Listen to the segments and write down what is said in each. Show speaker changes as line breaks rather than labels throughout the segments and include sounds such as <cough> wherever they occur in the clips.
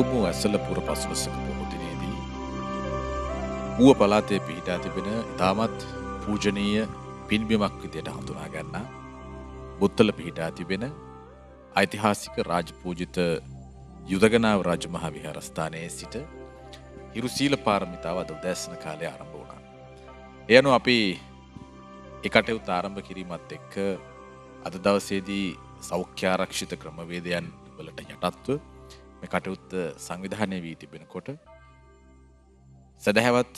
උතුම් වූ ඇසල පුර පස්වසක පොහොදිනයේදී ඌුව පලාතය පිහිටා තිබෙන ඉතාමත් පූජනීය පින්බිමක් විදියට හඳුනා ගන්න බුත්තල පිහිටා තිබෙන ඓතිහාසික රාජපූජිත යුදගනාව රාජමහා විහාරස්ථානයේ සිට හිරුසීල පාරමිතාව අද උදෑසන කාලය ආරම්භ වුණා. එයනු අපි එකටයුත් ආරම්භ කිරීමත් එක්ක අද දවසේදී සෞඛ්‍යාරක්ෂිත ක්‍රමවේදයන් වලට යටත්ව මේ කටයුත්ත සංවිධානය වී තිබෙන කොට සැදැහැවත්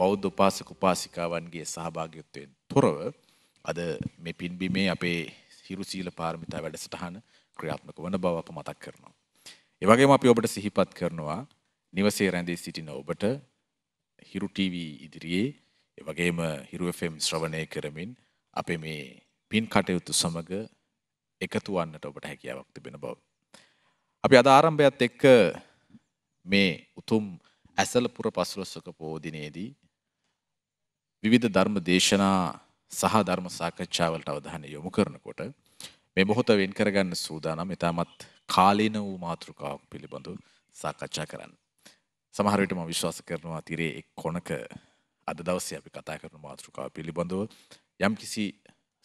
බෞද්ධ උපාසක උපාසිකාවන්ගේ සහභාගයුත්තයෙන් තොරව අද මේ පින්බිමේ අපේ හිරුසීල පාර්මිතා වැඩසටහන ක්‍රියාත්මක වන බව අප මතක් කරනවා. එවගේම අපි ඔබට සිහිපත් කරනවා නිවසේ රැඳී සිටින ඔබට හිරු TV ඉදිරියේ එවගේම හිරු FM ශ්‍රවණය කරමින් අපේ මේ පින් කටයුතු සමග එකතු වන්නට ඔබට හැකියාවක් තිබෙන බව. අපි අද ආරම්භයත් එක්ක මේ උතුම් ඇසලපුර පසළොස්වක පෝදිනේදී විවිධ ධර්ම දේශනා සහ ධර්ම සාකච්ඡාවලට අවධානය යොමු කරනකොට මේ මොහොත වෙන් කරගන්න සූදානම් ඉතාමත් කාලීන වූ මාතෘකාවක් පිළිබඳව සාකච්ඡා කරන්න. සමහර විට මම විශ්වාස කරනවා තිරේ එක් කොනක අද දවසේ අපි කතා කරන මාතෘකාව පිළිබඳව යම්කිසි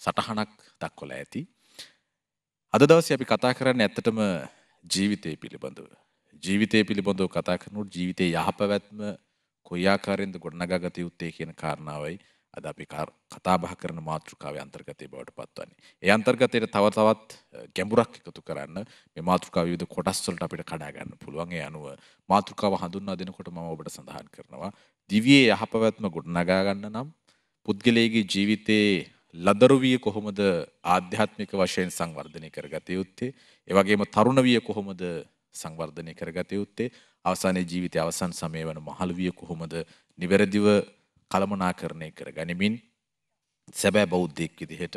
සටහනක් දක්වලා ඇති. අද දවසේ අපි කතා කරන්නේ ඇත්තටම ජීවිතය පිළිබඳව. ජීවිතය පිළිබඳව කතා කරනුට ජීවිතය යහපවැත්ම කොයාකාරෙන්ද ගොඩනගත යුත්තේ කියන කාරණාවයි අද අපි කතාබහ කරන මාතෘකාව අන්තර්ගතය බවට පත්වන්නේ. ඒ අන්තර්ගතයට තව තවත් ගැඹුරක් එකතු කරන්න මේ මාතෘකාව විවිධ කොටස්වලට අපිට කඩා ගන්න පුළුවන්. ඒ අනුව මාතෘකාව හඳුන්වා දෙනකොට මම ඔබට සඳහන් කරනවා දිවියේ යහපවැත්ම ගොඩනගා ගන්න නම් පුද්ගලයාගේ ජීවිතයේ ලදරුවිය කොහොමද ආධ්‍යාත්මික වශයෙන් සංවර්ධනය කරගත යුත්තේ ඒවගේම තරුණවිය කොහොමද සංවර්ධනය කරගත යුත්තේ අවසානයේ ජීවිතය අවසන් සමය වන මහලුවිය කොහොමද නිවැරදිව කළමනාකරණය කර ගනිමින් සැබෑ බෞද්ධයෙක් විදිහට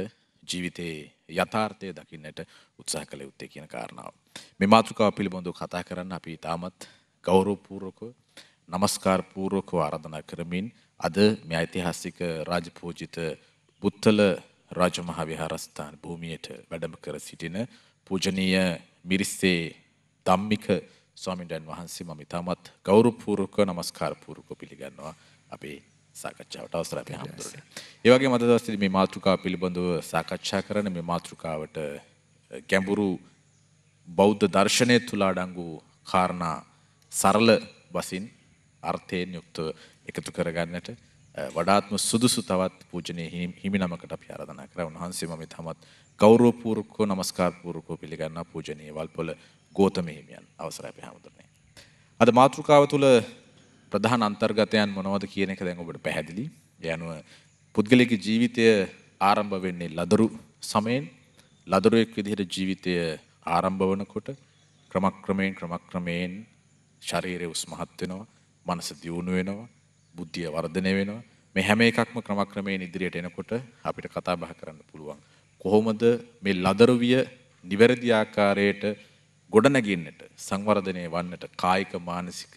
ජීවිතයේ යථාර්ථය දකින්නට උත්සාහ කළ යුත්තේ කියන කාරණාව. මේ මාතෘකාව පිළිබඳව කතා කරන්න අපි ඉතාමත් ගෞරවපූර්වකව নমස්කාරපූර්වකව ආරාධනා කරමින් අද මේ ඓතිහාසික රාජපූජිත බුත්තල රාජමහා විහාරස්ථාන භූමියට වැඩම කර සිටින පූජනීය මිරිස්සේ ධම්මික ස්වාමීන් වහන්සේ මම ඉතාමත් ගෞරවපූර්වක নমස්කාරපූර්වක පිළිගන්නවා අපේ සාකච්ඡාවට අවසර අපි හම්බුනේ. ඒ වගේම අද දවසේදී මේ මාතෘකාව පිළිබඳව සාකච්ඡා කරන මේ මාතෘකාවට ගැඹුරු බෞද්ධ දර්ශනය තුළ අඩංගු කාරණා සරල වශයෙන් අර්ථයෙන් යුක්තව එකතු කරගන්නට වඩාත්ම සුදුසු තවත් පූජනය හිමිනමකට අපි ආරාධනා කරා. උන්වහන්සේ මම තමත් ගෞරව පූර්වකව নমස්කාර පූර්වකව පිළිගන්නා පූජනීය වල්පොල ගෝතම හිමියන් අවසරයි අපි හැමෝටම. අද මාතෘකාව තුළ ප්‍රධාන අන්තර්ගතයන් මොනවද කියන එක දැන් ඔබට පැහැදිලි. ඒ අනුව පුද්ගලික ජීවිතය ආරම්භ වෙන්නේ ලදරු සමයෙන් ලදරුවෙක් විදිහට ජීවිතය ආරම්භ වනකොට ක්‍රමක්‍රමයෙන් ක්‍රමක්‍රමයෙන් ශරීරය උස්මහත් වෙනවා, මනස දියුණු වෙනවා, බුද්ධිය වර්ධනය වෙනවා. මේ හැම එකක්ම ක්‍රමක්‍රමයෙන් ඉදිරියට එනකොට අපිට කතා බහ කරන්න පුළුවන්. කොහොමද මේ ලදරුවිය නිවැරදි ආකාරයට ගොඩනගින්නට සංවර්ධනය වන්නට කායික මානසික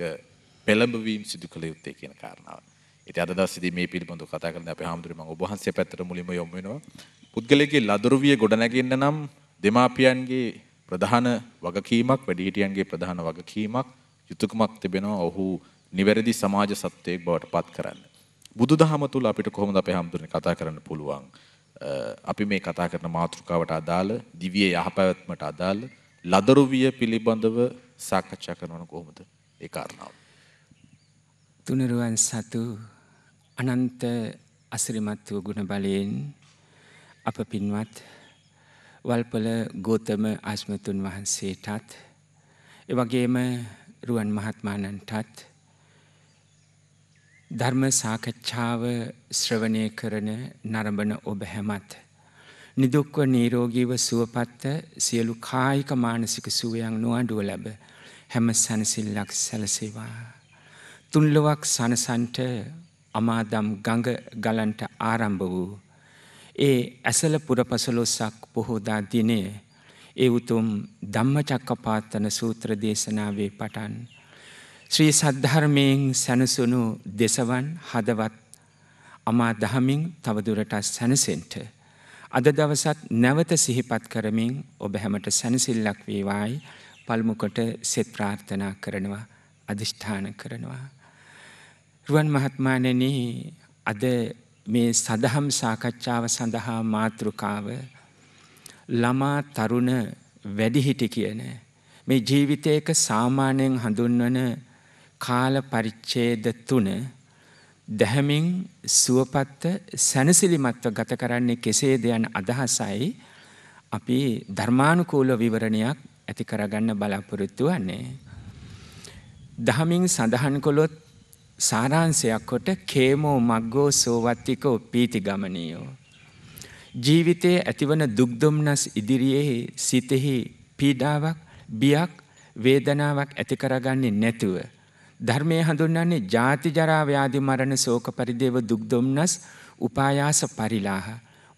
පෙළඹවීම් සිදු කළ යුත්තේ කියන කාරණාව. ඉතින් අද දවසේදී මේ පිළිබඳව කතා කරන්න අපේ හාමුදුරුවෝ මම ඔබ වහන්සේ පැත්තට මුලින්ම යොමු වෙනවා. පුද්ගලයාගේ ලදරුවිය ගොඩනගින්න නම් දෙමාපියන්ගේ ප්‍රධාන වගකීමක් වැඩිහිටියන්ගේ ප්‍රධාන වගකීමක් යුතුයකමක් තිබෙනවා. ඔහු නිවැරදි සමාජ සත්වයෙක් බවට පත් කරන්න. බුදු දහම තුළ අපිට කොහොමද අපේ හාමුදුරනේ කතා කරන්න පුළුවන්? අපි මේ කතා කරන මාතෘකාවට අදාළ දිව්‍ය යහපැවැත්මට අදාළ ලදරුවිය පිළිබඳව සාකච්ඡා කරනවන කොහොමද ඒ කාරණාව.
තුනරුවන් සතු අනන්ත අසිරිමත් වූ ගුණ බලයෙන් අප පින්වත් වල්පල ගෝතම ආශ්මතුන් වහන්සේටත් එවගේම රුවන් මහත්මානන්ටත් ධර්ම සාකච්ඡාව ශ්‍රවණය කරන නරඹන ඔබ හැමත්. නිදුක්ව නීරෝගීව සුවපත්ත සියලු කායික මානසික සුවයන් නොවඩුව ලැබ හැම සැනසිල්ලක් සැලසේවා. තුන්ලොවක් සනසන්ට අමාදම් ගඟ ගලන්ට ආරම්භ වූ. ඒ ඇසල පුරපසලොස්සක් පොහෝදා දිනේ ඒ උතුම් ධම්මචක්කපාත්තන සූත්‍ර දේශනාවේ පටන්. ශ්‍රී සද්ධර්මයෙන් සැනසුණු දෙසවන් හදවත් අමා දහමින් තවදුරටත් සැනසෙන්ට. අද දවසත් නැවත සිහිපත් කරමින් ඔබ හැමට සැනසිල්ලක් වේවායි පල්මුකොට සෙත් ප්‍රාර්ථනා කරනවා අධිෂ්ඨාන කරනවා. රුවන් මහත්මානන අද මේ සදහම් සාකච්ඡාව සඳහා මාතෘකාව ළමා තරුණ වැඩිහිටි කියන මේ ජීවිතයක සාමානයෙන් හඳුන්වන කාල පරිච්ඡේද තුන දැහැමින් සුවපත්ත සැනසිලිමත්ව ගත කරන්නේ කෙසේද යන අදහසයි අපි ධර්මානුකූල විවරණයක් ඇති කරගන්න බලාපොරොත්තු වන්නේ. දහමින් සඳහන් කළොත් සාරාංශයක් කොට කේමෝ මග්ගෝ සෝවත්තිකෝ පීති ගමනියෝ. ජීවිතයේ ඇතිවන දුක්දොම්නස් ඉදිරියේ සිතෙහි පීඩාවක් බියක් වේදනාවක් ඇති කරගන්නේ නැතුව ධර්මය හඳුන්වන්නේ ජාති ජරා ව්‍යාධි මරණ ශෝක පරිදේව දුක් දුම්නස් උපායාස පරිලාහ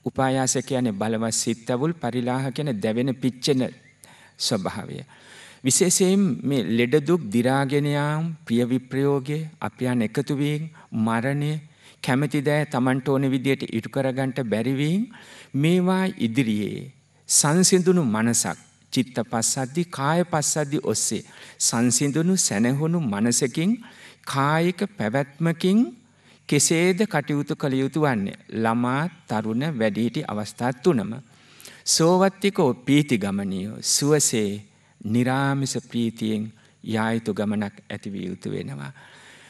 උපායාස කියන්නේ බලවත් සිත්තවුල් පරිලාහ කියන දැවෙන පිච්චෙන ස්වභාවය. විශේෂයෙන් මේ ලෙඩ දුක් දිරාගෙන යාම් ප්‍රිය විප්‍රයෝගය අපයන් එකතු වීම මරණය කැමැති දෑ Tamanට ඕන විදියට ඉටු කරගන්න බැරි වීම මේවා ඉදිරියේ සංසිඳුණු මනසක් චිත්ත පස්සද්දි කාය පස්සද්දි ඔස්සේ සංසිඳුණු සැනහුණු මනසකින් කායික පැවැත්මකින් කෙසේද කටයුතු කළ යුතු වන්නේ ළමා තරුණ වැඩිහිටි අවස්ථා තුනම සෝවත්තිකෝ පීති ගමනියෝ සුවසේ නිරාමිස ප්‍රීතියෙන් යායුතු ගමනක් ඇතිවිය යුතු වෙනවා.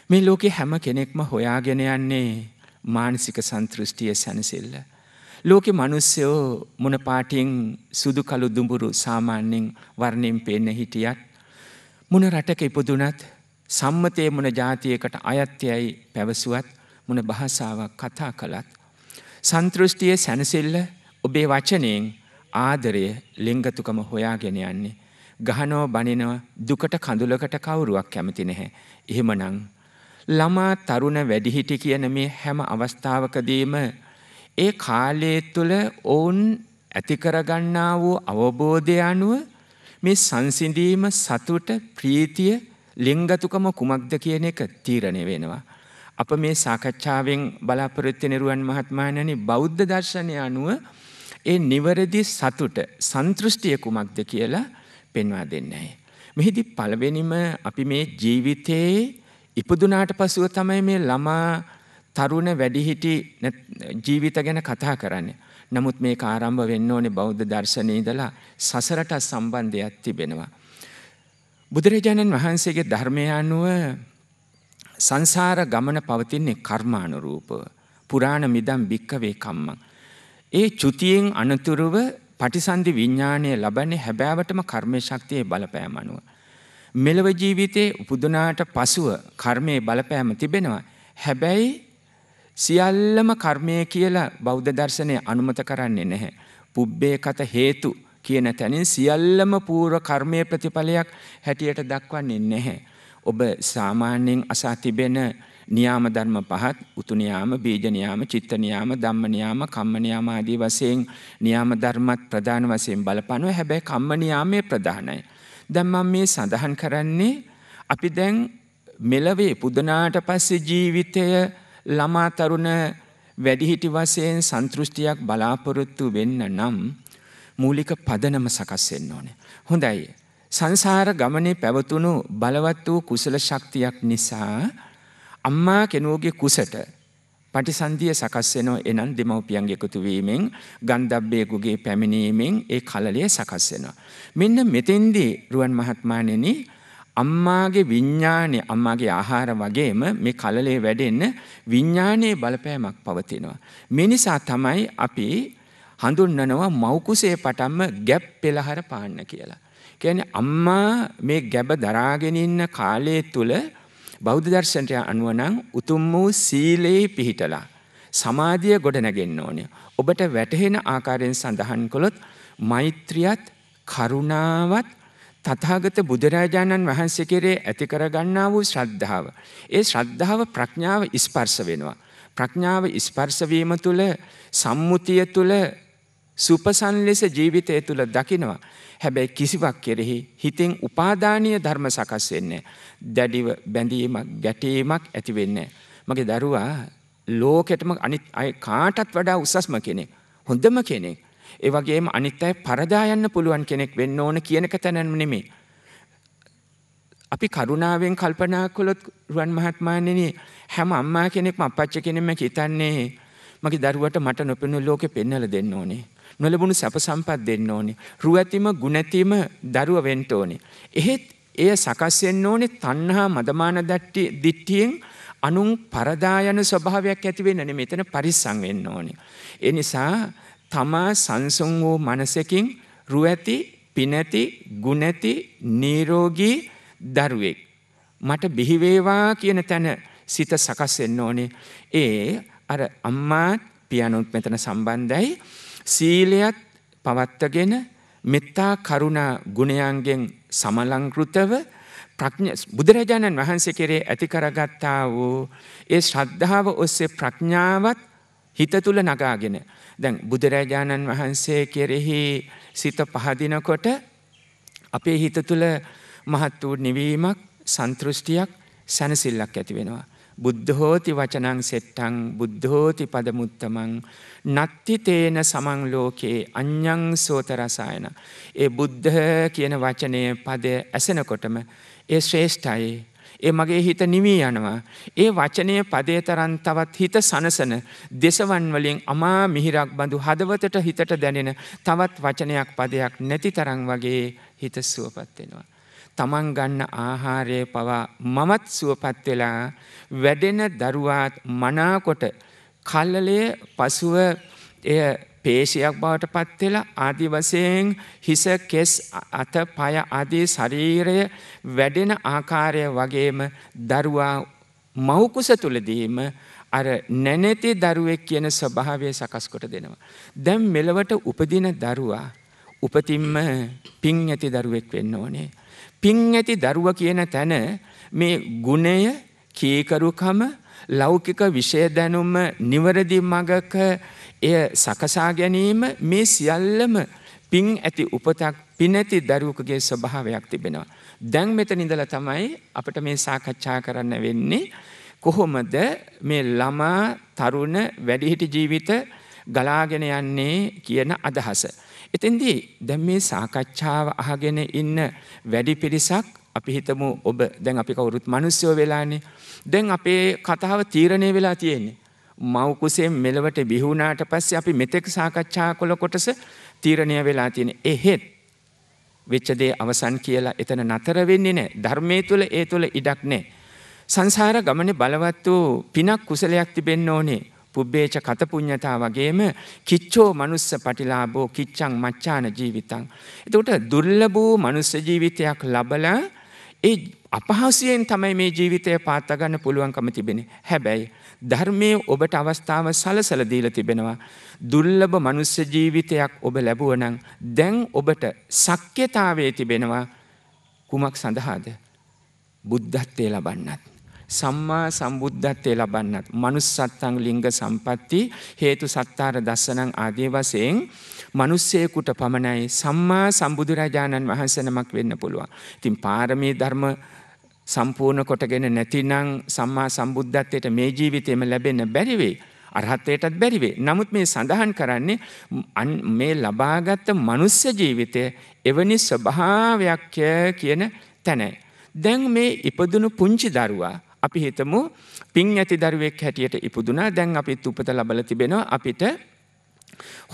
මේ ලෝකෙ හැම කෙනෙක්ම හොයාගෙන යන්නේ මානසික සන්තෘෂ්ටිය සැනසිල්ල. ලෝකෙ මිනිස්සයෝ මොන පාටින් සුදු කළු දුඹුරු සාමාන්‍යයෙන් වර්ණයෙන් පේන හිටියත් මොන රටක ඉපදුනත් සම්මතයේ මොන ජාතියකට අයත්‍යයි පැවසුවත් මොන භාෂාවක් කතා කළත් සන්තෘෂ්ටියේ සැනසෙල්ල ඔබේ වචනයෙන් ආදරය ලිංගතුකම හොයාගෙන යන්නේ ගහනෝ බනිනව දුකට කඳුලකට කවුරුවක් කැමති නැහැ. එහෙමනම් ළමා තරුණ වැඩිහිටි කියන මේ හැම අවස්ථාවකදීම ඒ කාලය තුළ ඔවුන් ඇතිකරගන්නා වූ අවබෝධය අනුව මේ සංසිඳීම සතුට ප්‍රීතිය ලිංගතුකම කුමක්ද කියන එක තීරණය වෙනවා. අප මේ සාකච්ඡාවෙන් බලාපොරොත්තු නිරුවන් මහත්මාණනි බෞද්ධ දර්ශනය අනුව ඒ නිවැරදි සතුට සන්තෘෂ්ටිය කුමක්ද කියලා පෙන්වා දෙන්නයි. මෙහිදී පළවෙනිම අපි මේ ජීවිතයේ ඉපදුනාට පසුව තමයි මේ ළමා තරුණ වැඩිහිටි ජීවිත ගැන කතා කරන්න. නමුත් මේ ආරම්භ වෙන්න ඕනේ බෞද්ධ දර්ශනය ඉඳලා සසරට සම්බන්ධයක් තිබෙනවා. බුදුරජාණන් වහන්සේගේ ධර්මය අනුව සංසාර ගමන පවතින්නේ කර්මානුරූපව. පුරාණ මිදම් භික්කවේ කම්මං. ඒ චුතියෙන් අනතුරුව පටිසන්ධි විඤ්ඥානය ලබන්නේ හැබෑවටම කර්මය ශක්තියේ බලපෑම අනුව. මෙලව ජීවිතයේ උපදනාට පසුව කර්මය බලපෑම තිබෙනවා. හැබැයි සියල්ලම කර්මය කියලා බෞද්ධ දර්ශනය අනුමත කරන්නේ නැහැ. පුබ්බේ කත හේතු කියන තැනින් සියල්ලම පූර්ව කර්මය ප්‍රතිඵලයක් හැටියට දක්වන්නේ නැහැ. ඔබ සාමාන්‍යයෙන් අසා තිබෙන නියාම ධර්ම පහත් උතු නියාම බීජ නියාම චිත්ත නියාම ධම්ම නියාම කම්ම නියාම ආදී වශයෙන් නියාම ධර්මත් ප්‍රධාන වශයෙන් බලපනවා හැබැයි කම්ම නියාමයේ ප්‍රධානයි. දැන් මම මේ සඳහන් කරන්නේ අපි දැන් මෙලවේ පුදනාට පස්සේ ජීවිතය ළමා තරුණ වැඩිහිටි වශයෙන් සන්තෘෂ්ටියක් බලාපොරොත්තු වෙන්න නම් මූලික පදනම සකස් වෙන්න ඕනේ. හොඳයි. සංසාර ගමනේ පැවතුණු බලවත් වූ කුසල ශක්තියක් නිසා අම්මා කෙනුවගේ කුසට පටිසන්ධිය සකස් වෙනවා එනම් දෙමව්පියන් එකතු වීමෙන් ගන්ධබ්බේගුගේ පැමිණීමෙන් ඒ කලලය සකස් වෙනවා. මෙන්න මෙතෙන්දී රුවන් මහත්මයාණෙනි අම්මාගේ විඤ්ඥානය අම්මාගේ ආහාර වගේම මේ කලලේ වැඩෙන්න විඤ්ඥානයේ බලපෑමක් පවතිනවා. මිනිසා තමයි අපි හඳුන්නනවා මෞකුසේ පටන්ම ගැප් පෙළහර පාන්න කියලා. කැන අම්මා මේ ගැබ දරාගෙනඉන්න කාලය තුළ බෞද්ධ දර්ශනටය අනුවනං උතුම් වූ සීලයේ පිහිටලා. සමාධිය ගොඩනැගෙන්න්න ඕනය. ඔබට වැටහෙන ආකාරයෙන් සඳහන් කොළොත් මෛත්‍රියත් කරුණාවත් තථාගත බුදුරජාණන් වහන්සේ කෙරේ ඇති කරගන්නා වූ ශ්‍රද්ධාව. ඒ ශ්‍රද්ධාව ප්‍රඥාව ස්පර්ශ වෙනවා. ප්‍රඥාව ස්පර්ශ වීම තුළ සම්මුතිය තුළ සුපසන් ලෙස ජීවිතය තුළ දකිනවා. හැබැයි කිසිවක් කෙරෙහි හිතෙන් උපාදානීය ධර්ම සකස් වෙන්නේ. දැඩිව බැඳීමක් ගැටීමක් ඇති වෙන්නේ. මගේ දරුවා ලෝකෙටම අනිත් අය කාටත් වඩා උසස්ම කෙනෙක්. හොඳම කෙනෙක්. ඒ වගේම අනිත් අය පරදා යන්න පුළුවන් කෙනෙක් වෙන්න ඕන කියනක තැනම නෙමෙයි. අපි කරුණාවෙන් කල්පනා කළොත් රුවන් මහත්මයාණෙනි හැම අම්මා කෙනෙක්ම අපච්චි කෙනෙක්ම හිතන්නේ මගේ දරුවට මට නොපෙනු ලෝකෙ පෙන්වලා දෙන්න ඕනේ. නොලබුණු සැප සම්පත් දෙන්න ඕනේ. රුවැතිම ගුණැතිම දරුව වෙන්න ඕනේ. එහෙත් එය සකස් වෙන්න ඕනේ තණ්හා මදමාන දිට්ඨියෙන් අනුන් පරදා යන ස්වභාවයක් ඇති වෙන්න නෙමෙයි. මෙතන පරිස්සම් වෙන්න ඕනේ. ඒ නිසා තමා සංසුන් වූ මනසකින් රුවැති පිනැති ගුණැති නීරෝගී දරුවෙක්. මට බිහිවේවා කියන තැන සිත සකස් වෙන්න ඕනේ. ඒ අර අම්මාත් පියනුත් මෙතන සම්බන්ධයි. සීලයත් පවත්වගෙන මෙත්තා කරුණා ගුණයන්ගෙන් සමලංකෘතව බුදුරජාණන් වහන්සේ කෙරේ ඇති කරගත්තා වූ ඒ ශ්‍රද්ධාව ඔස්සේ ප්‍රඥාවත් හිත තුළ නගාගෙන දැන් බුදුරජාණන් වහන්සේ කෙරෙහි සිත පහදිනකොට අපේ හිත තුළ මහත් වූ නිවීමක් සන්තෘෂ්ටියක් සැනසිල්ලක් ඇති වෙනවා. බුද්ධෝති වචනං සෙට්ටං බුද්ධෝති පදමුත්තමං නත්ති තේන සමං ලෝකේ අඤ්ඤං සෝතරසායන ඒ බුද්ධ කියන වචනය පද ඇසෙනකොටම ඒ ශ්‍රේෂ්ඨයි ඒ මගේ හිත නිවී යනවා. ඒ වචනය පදේ තරන් තවත් හිත සනසන දෙසවන්වලින් අමා මිහිරක් බඳු හදවතට හිතට දැනෙන තවත් වචනයක් පදයක් නැති තරං වගේ හිත සුවපත්වෙනවා. තමන් ගන්න ආහාරය පවා මමත් සුවපත් වෙලා වැඩෙන දරුවාත් මනාකොට කල්ලලය පසුව එය පේශයක් බවට පත්වෙලා ආදි වශයෙන් හිස කෙස් අත පය ආදී ශරීරය වැඩෙන ආකාරය වගේම දරුවා මව්කුස තුලදීම අර නැනැති දරුවෙක් කියන ස්වභාවය සකස් කොට දෙනවා. දැන් මෙලවට උපදින දරුවා උපතින්ම පිං ඇති දරුවෙක් වෙන්න ඕනේ. පිං ඇති දරුව කියන තැන මේ ගුණය කීකරුකම ලෞකික විෂය දැනුම නිවරදි මගක එය සකසා ගැනීම මේ සියල්ලම පින් ඇති උපතක් පිනැති දරුවකගේ ස්වභාවයක් තිබෙනවා. දැන් මෙත නිදල තමයි අපට මේ සාකච්ඡා කරන්න වෙන්නේ. කොහොමද මේ ළමා තරුණ වැඩිහිටි ජීවිත ගලාගෙන යන්නේ කියන අදහස. එතෙන්දී දැන් මේ සාකච්ඡාව අහගෙන ඉන්න වැඩි පිරිසක් අපි හිතමු ඔබ දැන් අපි කවුරුත් මනුස්්‍යයෝ වෙලානේ දැන් අපේ කතාව තීරණය වෙලා තියෙන්නේ. මවකුසේ මෙලවට බිහුණාට පස්සේ අපි මෙතෙක් සාකච්ඡා කොළ කොටස තීරණය වෙලා තියෙන එහෙත් වෙච්චදේ අවසන් කියලා එතන නතර වෙන්නේ නෑ ධර්මය තුළ ඒ තුළ ඉඩක් නෑ. සංසාර ගමන බලවත් වූ පිනක් කුසලයක් තිබෙන්න ඕනේ පුබ්බේච කතපුඤ්ඥතා වගේම කිච්චෝ මනුස්ස පටිලාබෝ කිච්චං මච්චාන ජීවිතං. එතට දුර්ලබූ මනුස්ස ජීවිතයක් ලබලා ඒ අපහසුයෙන් තමයි මේ ජීවිතය පාත්තගන්න පුළුවන්කම තිබෙන. හැබැයි ධර්මය ඔබට අවස්ථාව සලසල දීල තිබෙනවා. දුල්ලබ මනුස්ස ජීවිතයක් ඔබ ලැබුවනං දැන් ඔබට සක්්‍යතාවේ තිබෙනවා කුමක් සඳහාද බුද්ධත්වය ලබන්නත්. සම්මා සම්බුද්ධත්වය ලබන්නත්. මනුස්සත්තං ලිංග සම්පatti හේතු සත්තාර දස්සනං ආදී වශයෙන් මිනිස්සෙකුට පමණයි සම්මා සම්බුදුරජාණන් වහන්සේ නමක් වෙන්න පුළුවන්. ඉතින් පාරමී ධර්ම සම්පූර්ණ කොටගෙන නැතිනම් සම්මා සම්බුද්ධත්වයට මේ ජීවිතේම ලැබෙන්න බැරි වෙයි. අරහත්වයටත් බැරිවේ. නමුත් මේ සඳහන් කරන්නේ මේ ලබාගත්ත මනුස්්‍ය ජීවිතය එවැනි ස්වභාවයක්ය කියන තැනයි. දැන් මේ ඉපදුණු පුංචි දරුවා අපි හිතමු පින් ඇති දරුවෙක් හැටියට ඉපදුනා දැන් අපිත් උපත ලබල තිබෙනවා අපිට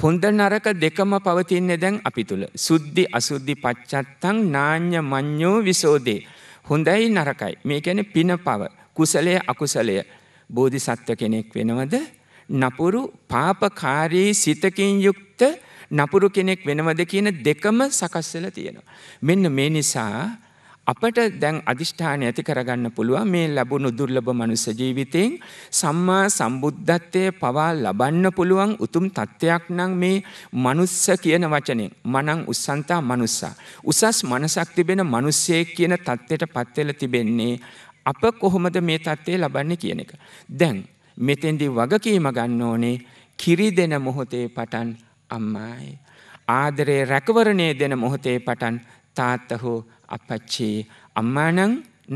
හොඳ නරක දෙකම පවතින්නේ දැන් අපි තුළ සුද්ධි අසුද්ධි පච්චත්තං නාඤ්‍ය මඤ්ඤෝ විසෝදේ හොඳයි නරකයි මේ කියන්නේ පින පව කුසලය අකුසලය බෝධිසත්ව කෙනෙක් වෙනවද නපුරු පාපකාරී සිතකින් යුක්ත නපුරු කෙනෙක් වෙනවද කියන දෙකම සකස් වෙලා තියෙනවා මෙන්න මේ නිසා අපට දැන් අධිෂ්ඨානය ඇති කරගන්න පුළුවන් මේ ලැබුණු දුර්ලභ මනුස්ස ජීවිතයෙන් සම්මා සම්බුද්ධත්වය පවා ලබන්න පුළුවන් උතුම් තත්ත්වයක් නම් මේ මනුස්ස කියන වචනේ මනං උස්සන්තා මනුස්සා උසස් මනසක් තිබෙන මිනිස්සෙක් කියන தත්ත්වයට පත් වෙලා තිබෙන්නේ අප කොහොමද මේ தත්ත්වය ලබන්නේ කියන එක දැන් මෙතෙන්දී වගකීම ගන්න ඕනේ කිරි දෙන මොහොතේ පටන් අම්මායි ආදරේ රැකවරණය දෙන මොහොතේ පටන් තාත්ත හෝ අපච්චේ අම්මානං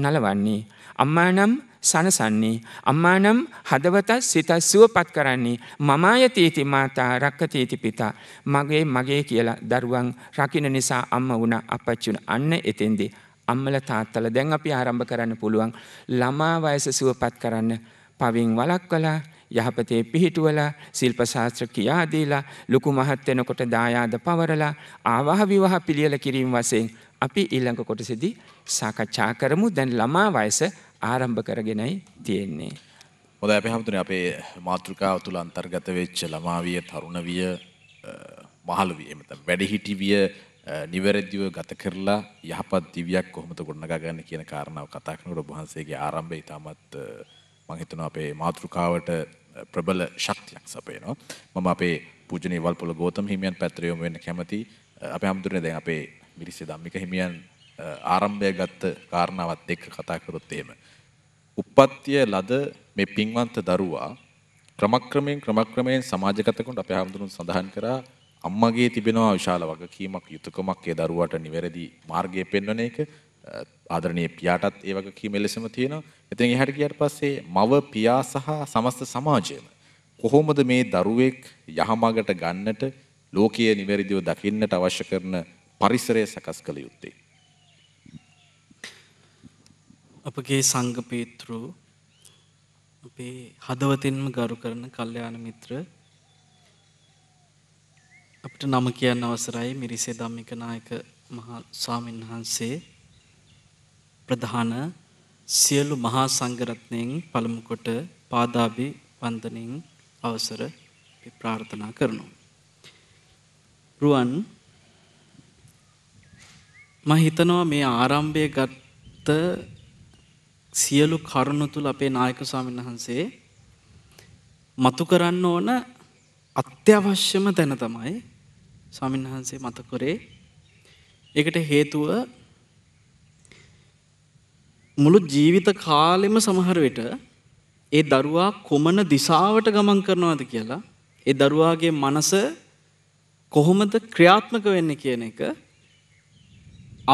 නලවන්නේ. අම්මානම් සනසන්නේ. අම්මානම් හදවතත් සිතත් සුවපත් කරන්නේ. මමායතීති මාතා රක්කතීති පිතා. මගේ මගේ කියලා දරුවන් රකින නිසා අම්ම වුණ අපච්චුන අන්න එතෙන්දේ. අම්මල තාත්තල දැන් අපි ආරම්භ කරන්න පුළුවන් ළමා වයස සුවපත් කරන්න පවින් වලක් කලා යහපතේ පිහිටුවලා සිල්පශාස්ත්‍ර කියාදීලා ලොකු මහත් වෙනකොට දායාද පවරලා ආවාහ විවාහ පිළියෙල කිරීම වශයෙන් අපි ඊළඟ කොටසේදී සාකච්ඡා කරමු දැන් ළමා වයස ආරම්භ කරගෙනයි තියෙන්නේ.
හොඳයි අපි හැමතුනේ අපේ මාතෘකාව තුල අන්තර්ගත වෙච්ච ළමා විය තරුණ විය මහලු විය එමෙතන වැඩිහිටි විය නිවැරදිව ගත කරලා යහපත් දිවියක් කොහොමද ගොඩනගා ගන්න කියන කාරණාව කතා කරනකොට ඔබ වහන්සේගේ ආරම්භය ඉතාමත් මහිතන අපේ මාතෘකාවට ප්‍රබල ශක්තියක් සපයනවා මම අපේ පූජනය වල්පොල ගෝතම හිමියන් පැත්‍රයෝම වෙන්න කැමති අප හමුදුරන දැන් අපේ මිරිස්සේ දම්මික හිමියන් ආරම්භය ගත්ත කාරණාවත් එක්ක කතා කරොත් එහෙම උප්පත්තිය ලද මේ පින්වන්ත දරුවා ක්‍රමක්‍රමයෙන් ක්‍රමක්‍රමයෙන් සමාජගත කොට අපේ හමුදුරුන් සඳහන් කරා අම්මගේ තිබෙනවා විශාල වගකීමක් යුතුයකමක් ඒ දරුවාට නිවැරදි මාර්ගය පෙන්වන එක ආදරණය පියාටත් ඒ වගේ කීම එලෙසම තියෙනවා. ඉතින් එහාට ගියාට පස්සේ මව පියා සහ සමස්ත සමාජයම කොහොමද මේ දරුවෙක් යහමගට ගන්නට ලෝකයේ නිවැරදිව දකින්නට අවශ්‍ය කරන පරිසරය සකස් කළ යුත්තේ.
අපගේ සංගපේත්‍රු අපේ හදවතින්ම ගරු කරන කල්්‍යයාන මිත්‍ර අපට නම කියන්න අවසරයි මිරිසේ දම්මික නායක මහා ස්වාමීන් වහන්සේ ප්‍රධාන සියලු මහා සංඝරත්නයෙන් පළමු කොට පාදාභි වන්දනෙන් අවසර අපි ප්‍රාර්ථනා කරනවා. රුවන් මම හිතනවා මේ ආරම්භය ගත්ත සියලු කරුණු තුල අපේ නායක ස්වාමීන් වහන්සේ මතු කරන්න ඕන අත්‍යවශ්‍යම තැන තමයි ස්වාමීන් වහන්සේ මතක කරේ. ඒකට හේතුව මුළු ජීවිත කාලෙම සමහර විට ඒ දරුවා කොමන දිශාවට ගමන් කරනවද කියලා ඒ දරුවාගේ මනස කොහොමද ක්‍රියාත්මක වෙන්නේ කියන එක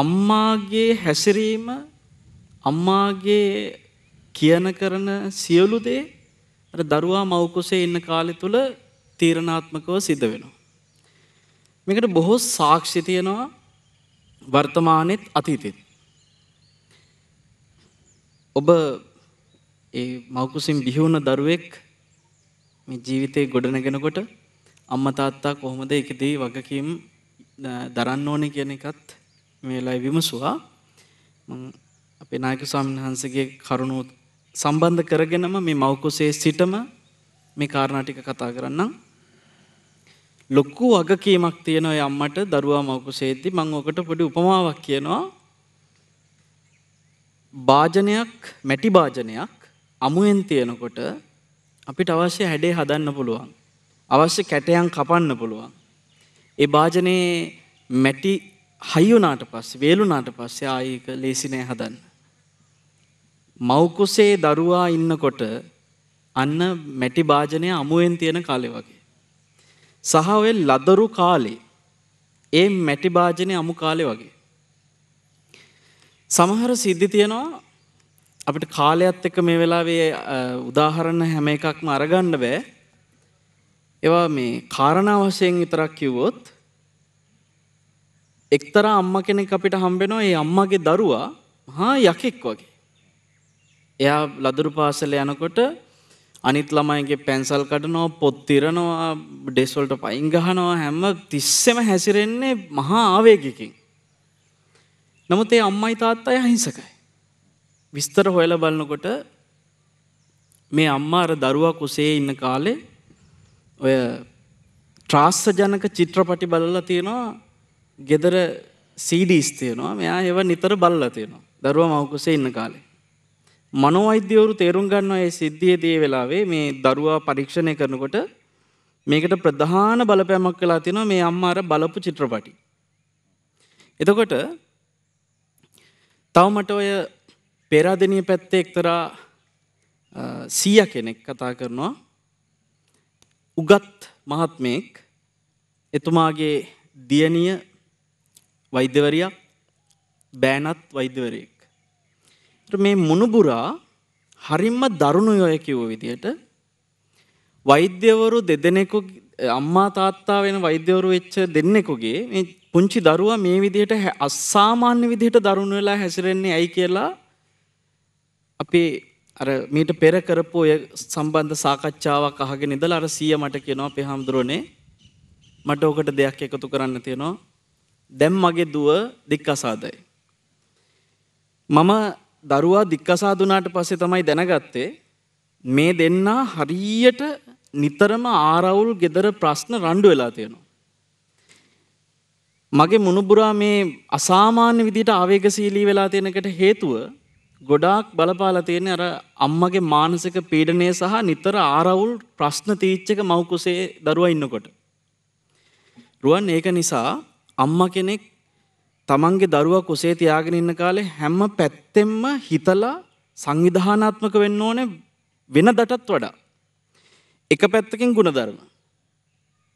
අම්මාගේ හැසිරීම අම්මාගේ කියන කරන සියලු දේ අර දරුවා මවකුසේ ඉන්න කාලය තුල තීරණාත්මකව සිද්ධ වෙනවා. මේකට බොහෝ සාක්ෂි තියෙනවා වර්තමානෙත් අතීතෙත්. ඔබ ඒ මවකුසින් බිහිවුණ දරුවෙක් මේ ජීවිතේ ගොඩනගෙනකොට අම්මා තාත්තා කොහොමද ඒකදී වගකීම් දරන්න ඕනේ කියන එකත් මේ වෙලාවේ විමසුවා. මම අපේ නායක ස්වාමීන් වහන්සේගේ කරුණ සම්බන්ධ කරගෙනම මේ මවකුසේ සිටම මේ කාරණා ටික කතා කරන්නම්. ලොකු වගකීමක් තියෙන ඔය අම්මට දරුවා මවකුසේදී මම ඔකට පොඩි උපමාවක් කියනවා. භාජනයක් මැටි භාජනයක් අමුවෙන් තියෙනකොට අපිට අවශ්‍ය හැඩේ හදන්න පුළුවන්. අවශ්‍ය කැටයන් කපන්න පුළුවන්. ඒ භාජනයේ මැටි හයිුණාට පස්සේ වේලුණාට පස්සේ ආයෙක ලේසි නෑ හදන්න. මෞකුසේ දරුවා ඉන්නකොට අන්න මැටි භාජනය අමුවෙන් තියෙන කාලේ වගේ. සහ ඔය ලදරු කාලේ ඒ මැටි භාජනය අමු කාලේ වගේ. සමහර සිද්ධි තියෙනවා අපිට කාලයත් එක්ක මේ වෙලාවේ උදාහරණ හැම එකක්ම අරගන්න බෑ. ඒවා මේ කාරණා වශයෙන් විතරක් කිව්වොත් එක්තරා අම්මා කෙනෙක් අපිට හම්බෙනවා ඒ අම්මාගේ දරුවා හා යකෙක් වගේ. එයා ලදරු පාසල යනකොට අනිත් ළමයිගේ පැන්සල් කඩනවා පොත් තිරනවා ඩෙස් වලට පයින් ගහනවා හැම තිස්සෙම හැසිරෙන්නේ මහා ආවේගිකින්. නමුත් ඒ අම්මයි තාත්තා අහිංසකයි. විස්තර හොයල බලනකොට මේ අම්මා අර දරුවා කුසේ ඉන්න කාලේ ඔය ත්‍රාස්ස ජනක චිත්‍රපටි බලලා තියෙනවා ගෙදර සීඩීස් තියෙනවා මෙයා ඒව නිතර බලලා තියෙනවා දරුවා මව කුසේ ඉන්න කාලේ මනෝවෛද්‍යවරු තේරුම් ගන්නවා ඒ සිද්ධියේදී වෙලාවේ මේ දරුවා පරීක්ෂණය කරනකොට මේකට ප්‍රධාන බලපෑමක් වෙලා තියෙනවා මේ අම්මා අර බලපු චිත්‍රපටි එතකොට තව මට ඔය පෙරාදෙනිය පැත්තේ එක්තරා සීය කෙනෙක් කතා කරනවා උගත් මහත්මයෙක් එතුමාගේ දියණිය වෛද්‍යවරියක් බෑනත් වෛද්‍යවරයෙක්. මේ මුණුබුරා හරිම්ම දරුණුයි ඔය කිව්ව විදියට වෛද්‍යවරු දෙදෙනෙකු අම්මා තාත්තා වෙන වෛද්‍යවරු වෙච්ච දෙන්නෙකුගේ මේ පුංචි දරුවා මේ විදිහට අස්සාමාන්‍ය විදිහට දරුණු වෙලා හැසිරෙන්නේ ඇයි කියලා අපේ අර මීට පෙර කරපු ඔය සම්බන්ධ සාකච්ඡාවක් අහගෙන ඉඳලා අර සීයා මට කියනවා අපේ හාමුදුරනේ මට ඔකට දෙයක් එකතු කරන්න තියෙනවා දැන් මගේ දුව දික්කසාදයි මම දරුවා දික්කසාදුනාට පස්සේ තමයි දැනගත්තේ මේ දෙන්නා හරියට නිතරම ආරවුල් ගෙදර ප්‍රශ්න රණ්ඩු වෙලා තියෙනවා මගේ මුණුබුරා මේ අසාමාන්‍ය විදිහට ආවේගශීලී වෙලා තියෙනකට හේතුව ගොඩාක් බලපාලා තියෙන්නේ අර අම්මගේ මානසික පීඩනය සහ නිතර ආරවුල් ප්‍රශ්න තීච්චක මව් කුසේ දරුවා ඉන්නකොට. රුවන් ඒක නිසා අම්මා කෙනෙක් තමන්ගේ දරුවා කුසේ තියාගෙන ඉන්න කාලේ හැම පැත්තෙම හිතලා සංවිධානාත්මක වෙන්න ඕනේ වෙනදටත් වඩා. එක පැත්තකින් ಗುಣධර්ම.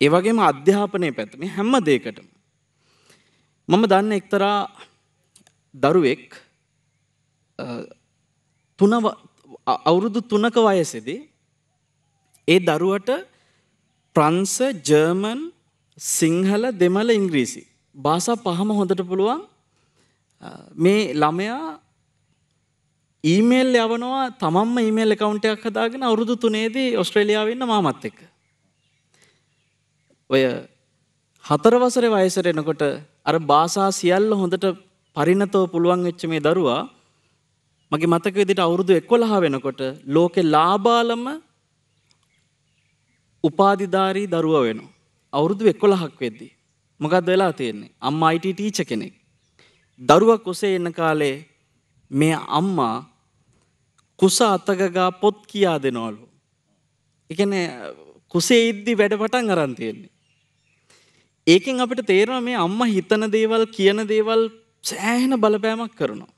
ඒ වගේම අධ්‍යාපනයේ පැත්ත මේ හැම දෙයකටම මම දන්න එක්තරා දරුවෙක් තුනව අවුරුදු තුනක වයසේදී ඒ දරුවට ප්‍රංශ ජර්මන් සිංහල දෙමළ ඉංග්‍රීසි භාෂා පහම හොඳට පුළුවන් මේ ළමයා ඊමේල් යවනවා තමන්ම ඊමේල් account එකක් හදාගෙන අවුරුදු 3 දී ඕස්ට්‍රේලියාවේ ඉන්න මාමත් එක්ක ඔය හතර වසරේ වයසට එනකොට අර භාෂා සියල්ල හොඳට පරිණතව පුළුවන් වෙච්ච මේ දරුවා මගේ මතක විදිහට අවුරුදු 11 වෙනකොට ලෝකේ ලාබාලම උපාධිධාරී දරුවා වෙනවා. අවුරුදු 11ක් වෙද්දී. මොකද්ද වෙලා තියෙන්නේ? අම්මා IT ටීචර් කෙනෙක්. දරුවා කුසේ ඉන්න කාලේ මේ අම්මා කුස අතගගා පොත් කියා දෙනවලු. ඒ කියන්නේ කුසේ ඉද්දි වැඩ පටන් අරන් තියෙන්නේ. ඒකෙන් අපිට තේරෙනවා මේ අම්මා හිතන දේවල් කියන දේවල් සෑහෙන බලපෑමක් කරනවා.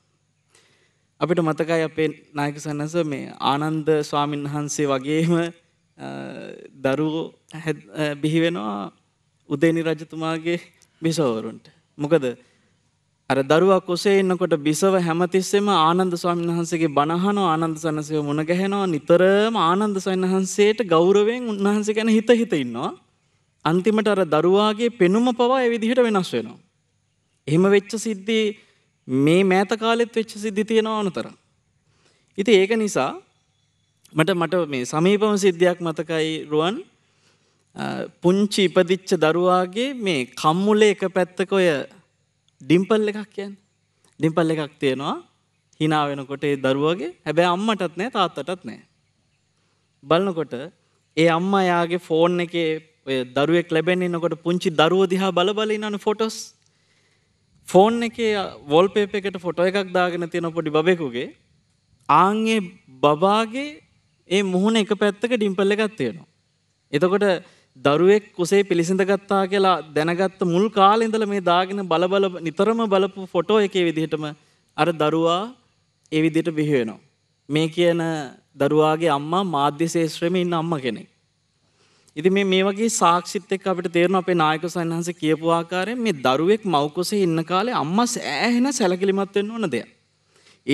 අපිට මතකයි අපේ නායක සන්නස මේ ආනන්ද ස්වාමීන් වහන්සේ වගේම දරුවෝ බිහි වෙනවා උදේනි රජතුමාගේ බිසවරුන්ට. මොකද අර දරුවා කොසේ ඉන්නකොට බිසව හැමතිස්සෙම ආනන්ද ස්වාමීන් වහන්සේගේ බණහන ආනන්ද සන්නසේව මුණ ගැහෙනවා නිතරම ආනන්ද ස්වාමීන් වහන්සේට ගෞරවයෙන් උන්වහන්සේ ගැන හිත හිත ඉන්නවා. අන්තිමට අර දරුවාගේ පෙනුම පවා ඒ විදිහට වෙනස් වෙනවා. එහෙම වෙච්ච සිද්ධි මේ මෑත කාලෙත් වෙච්ච සිද්ධි තියෙනවා අනුතර. ඉතින් ඒක නිසා මට මට මේ සමීපම සිද්ධියක් මතකයි රුවන් පුංචි ඉපදිච්ච දරුවාගේ මේ කම්මුලේ එක පැත්තක ඔය ඩිම්පල් එකක් කියන්නේ. ඩිම්පල් එකක් තියෙනවා. hina වෙනකොට ඒ දරුවාගේ හැබැයි අම්මටත් නෑ තාත්තටත් නෑ. බලනකොට ඒ අම්මා යාගේ ෆෝන් එකේ ඔය දරුවෙක් ලැබෙන්නේ නොකොට පුංචි දරුව දිහා බලබල ඉන්නන ෆොටොස් ෆෝන් එකේ වොල්පේප uh, එකට ෆොට එකක් දාගෙන තියෙන පොඩි බබෙකුගේ ආංගේ බබාගේ ඒ මුහුණ එක පැත්තක ඩිම්පල් එකක් තියෙනවා. එතකොට දරුවෙක් කුසේ පිළිසිඳ ගත්තා කියලා දැනගත්ත මුල් කාලෙඳල මේ දාගෙන බලබල නිතරම බලපු ෆොටෝ එකේ විදිහටම අර දරුවා ඒ විදිහට බිහිවෙනවා. මේ කියන දරුවාගේ අම්මා මාධ්‍ය ශේෂත්‍රයේ ඉන්න අම්මා කෙනෙක්. ඉති මේ මේ වගේ සාක්ෂිත් එක් අපිට තේරන අපේ නායක සන්හන්ස කියපු ආකාරයෙන් මේ දරුවෙක් මවකොසේ ඉන්න කාලේ අම්ම සෑහෙන සැලකිලිමත් වෙන්න ඕන දෙයක්.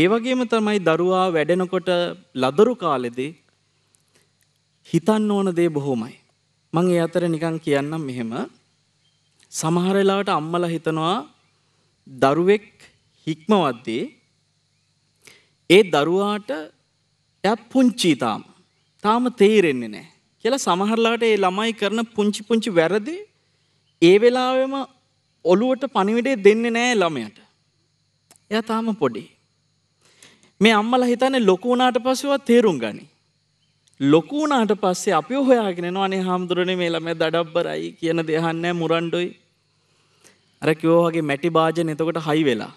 ඒ වගේම තමයි දරුවා වැඩෙනකොට ලදරු කාලෙදී හිතන්න ඕන දේ බොහොමයි. මං ඒ අතර නිකන් කියන්නම් මෙහෙම සමහර වෙලාවට අම්මලා හිතනවා දරුවෙක් හික්මවද්දී ඒ දරුවාට එයා පුංචි තාම තාම තේරෙන්නේ නැහැ. කියලා සමහරලාට ඒ ළමයි කරන පුංචි පුංචි වැරදි ඒ වෙලාවෙම ඔලුවට පණිවිඩේ දෙන්නේ නෑ ළමයට. එයා තාම පොඩි. මේ අම්මලා හිතන්නේ ලොකු වුණාට පස්සේවත් තේරුම් ගනි. ලොකු වුණාට පස්සේ අපි හොයාගෙන යනවා අනේ හාමුදුරනේ මේ ළමයා දඩබ්බරයි කියන දේ අහන්නේ මුරණ්ඩොයි. අර කිව්වා වගේ මැටි භාජන එතකොට හයි වෙලා.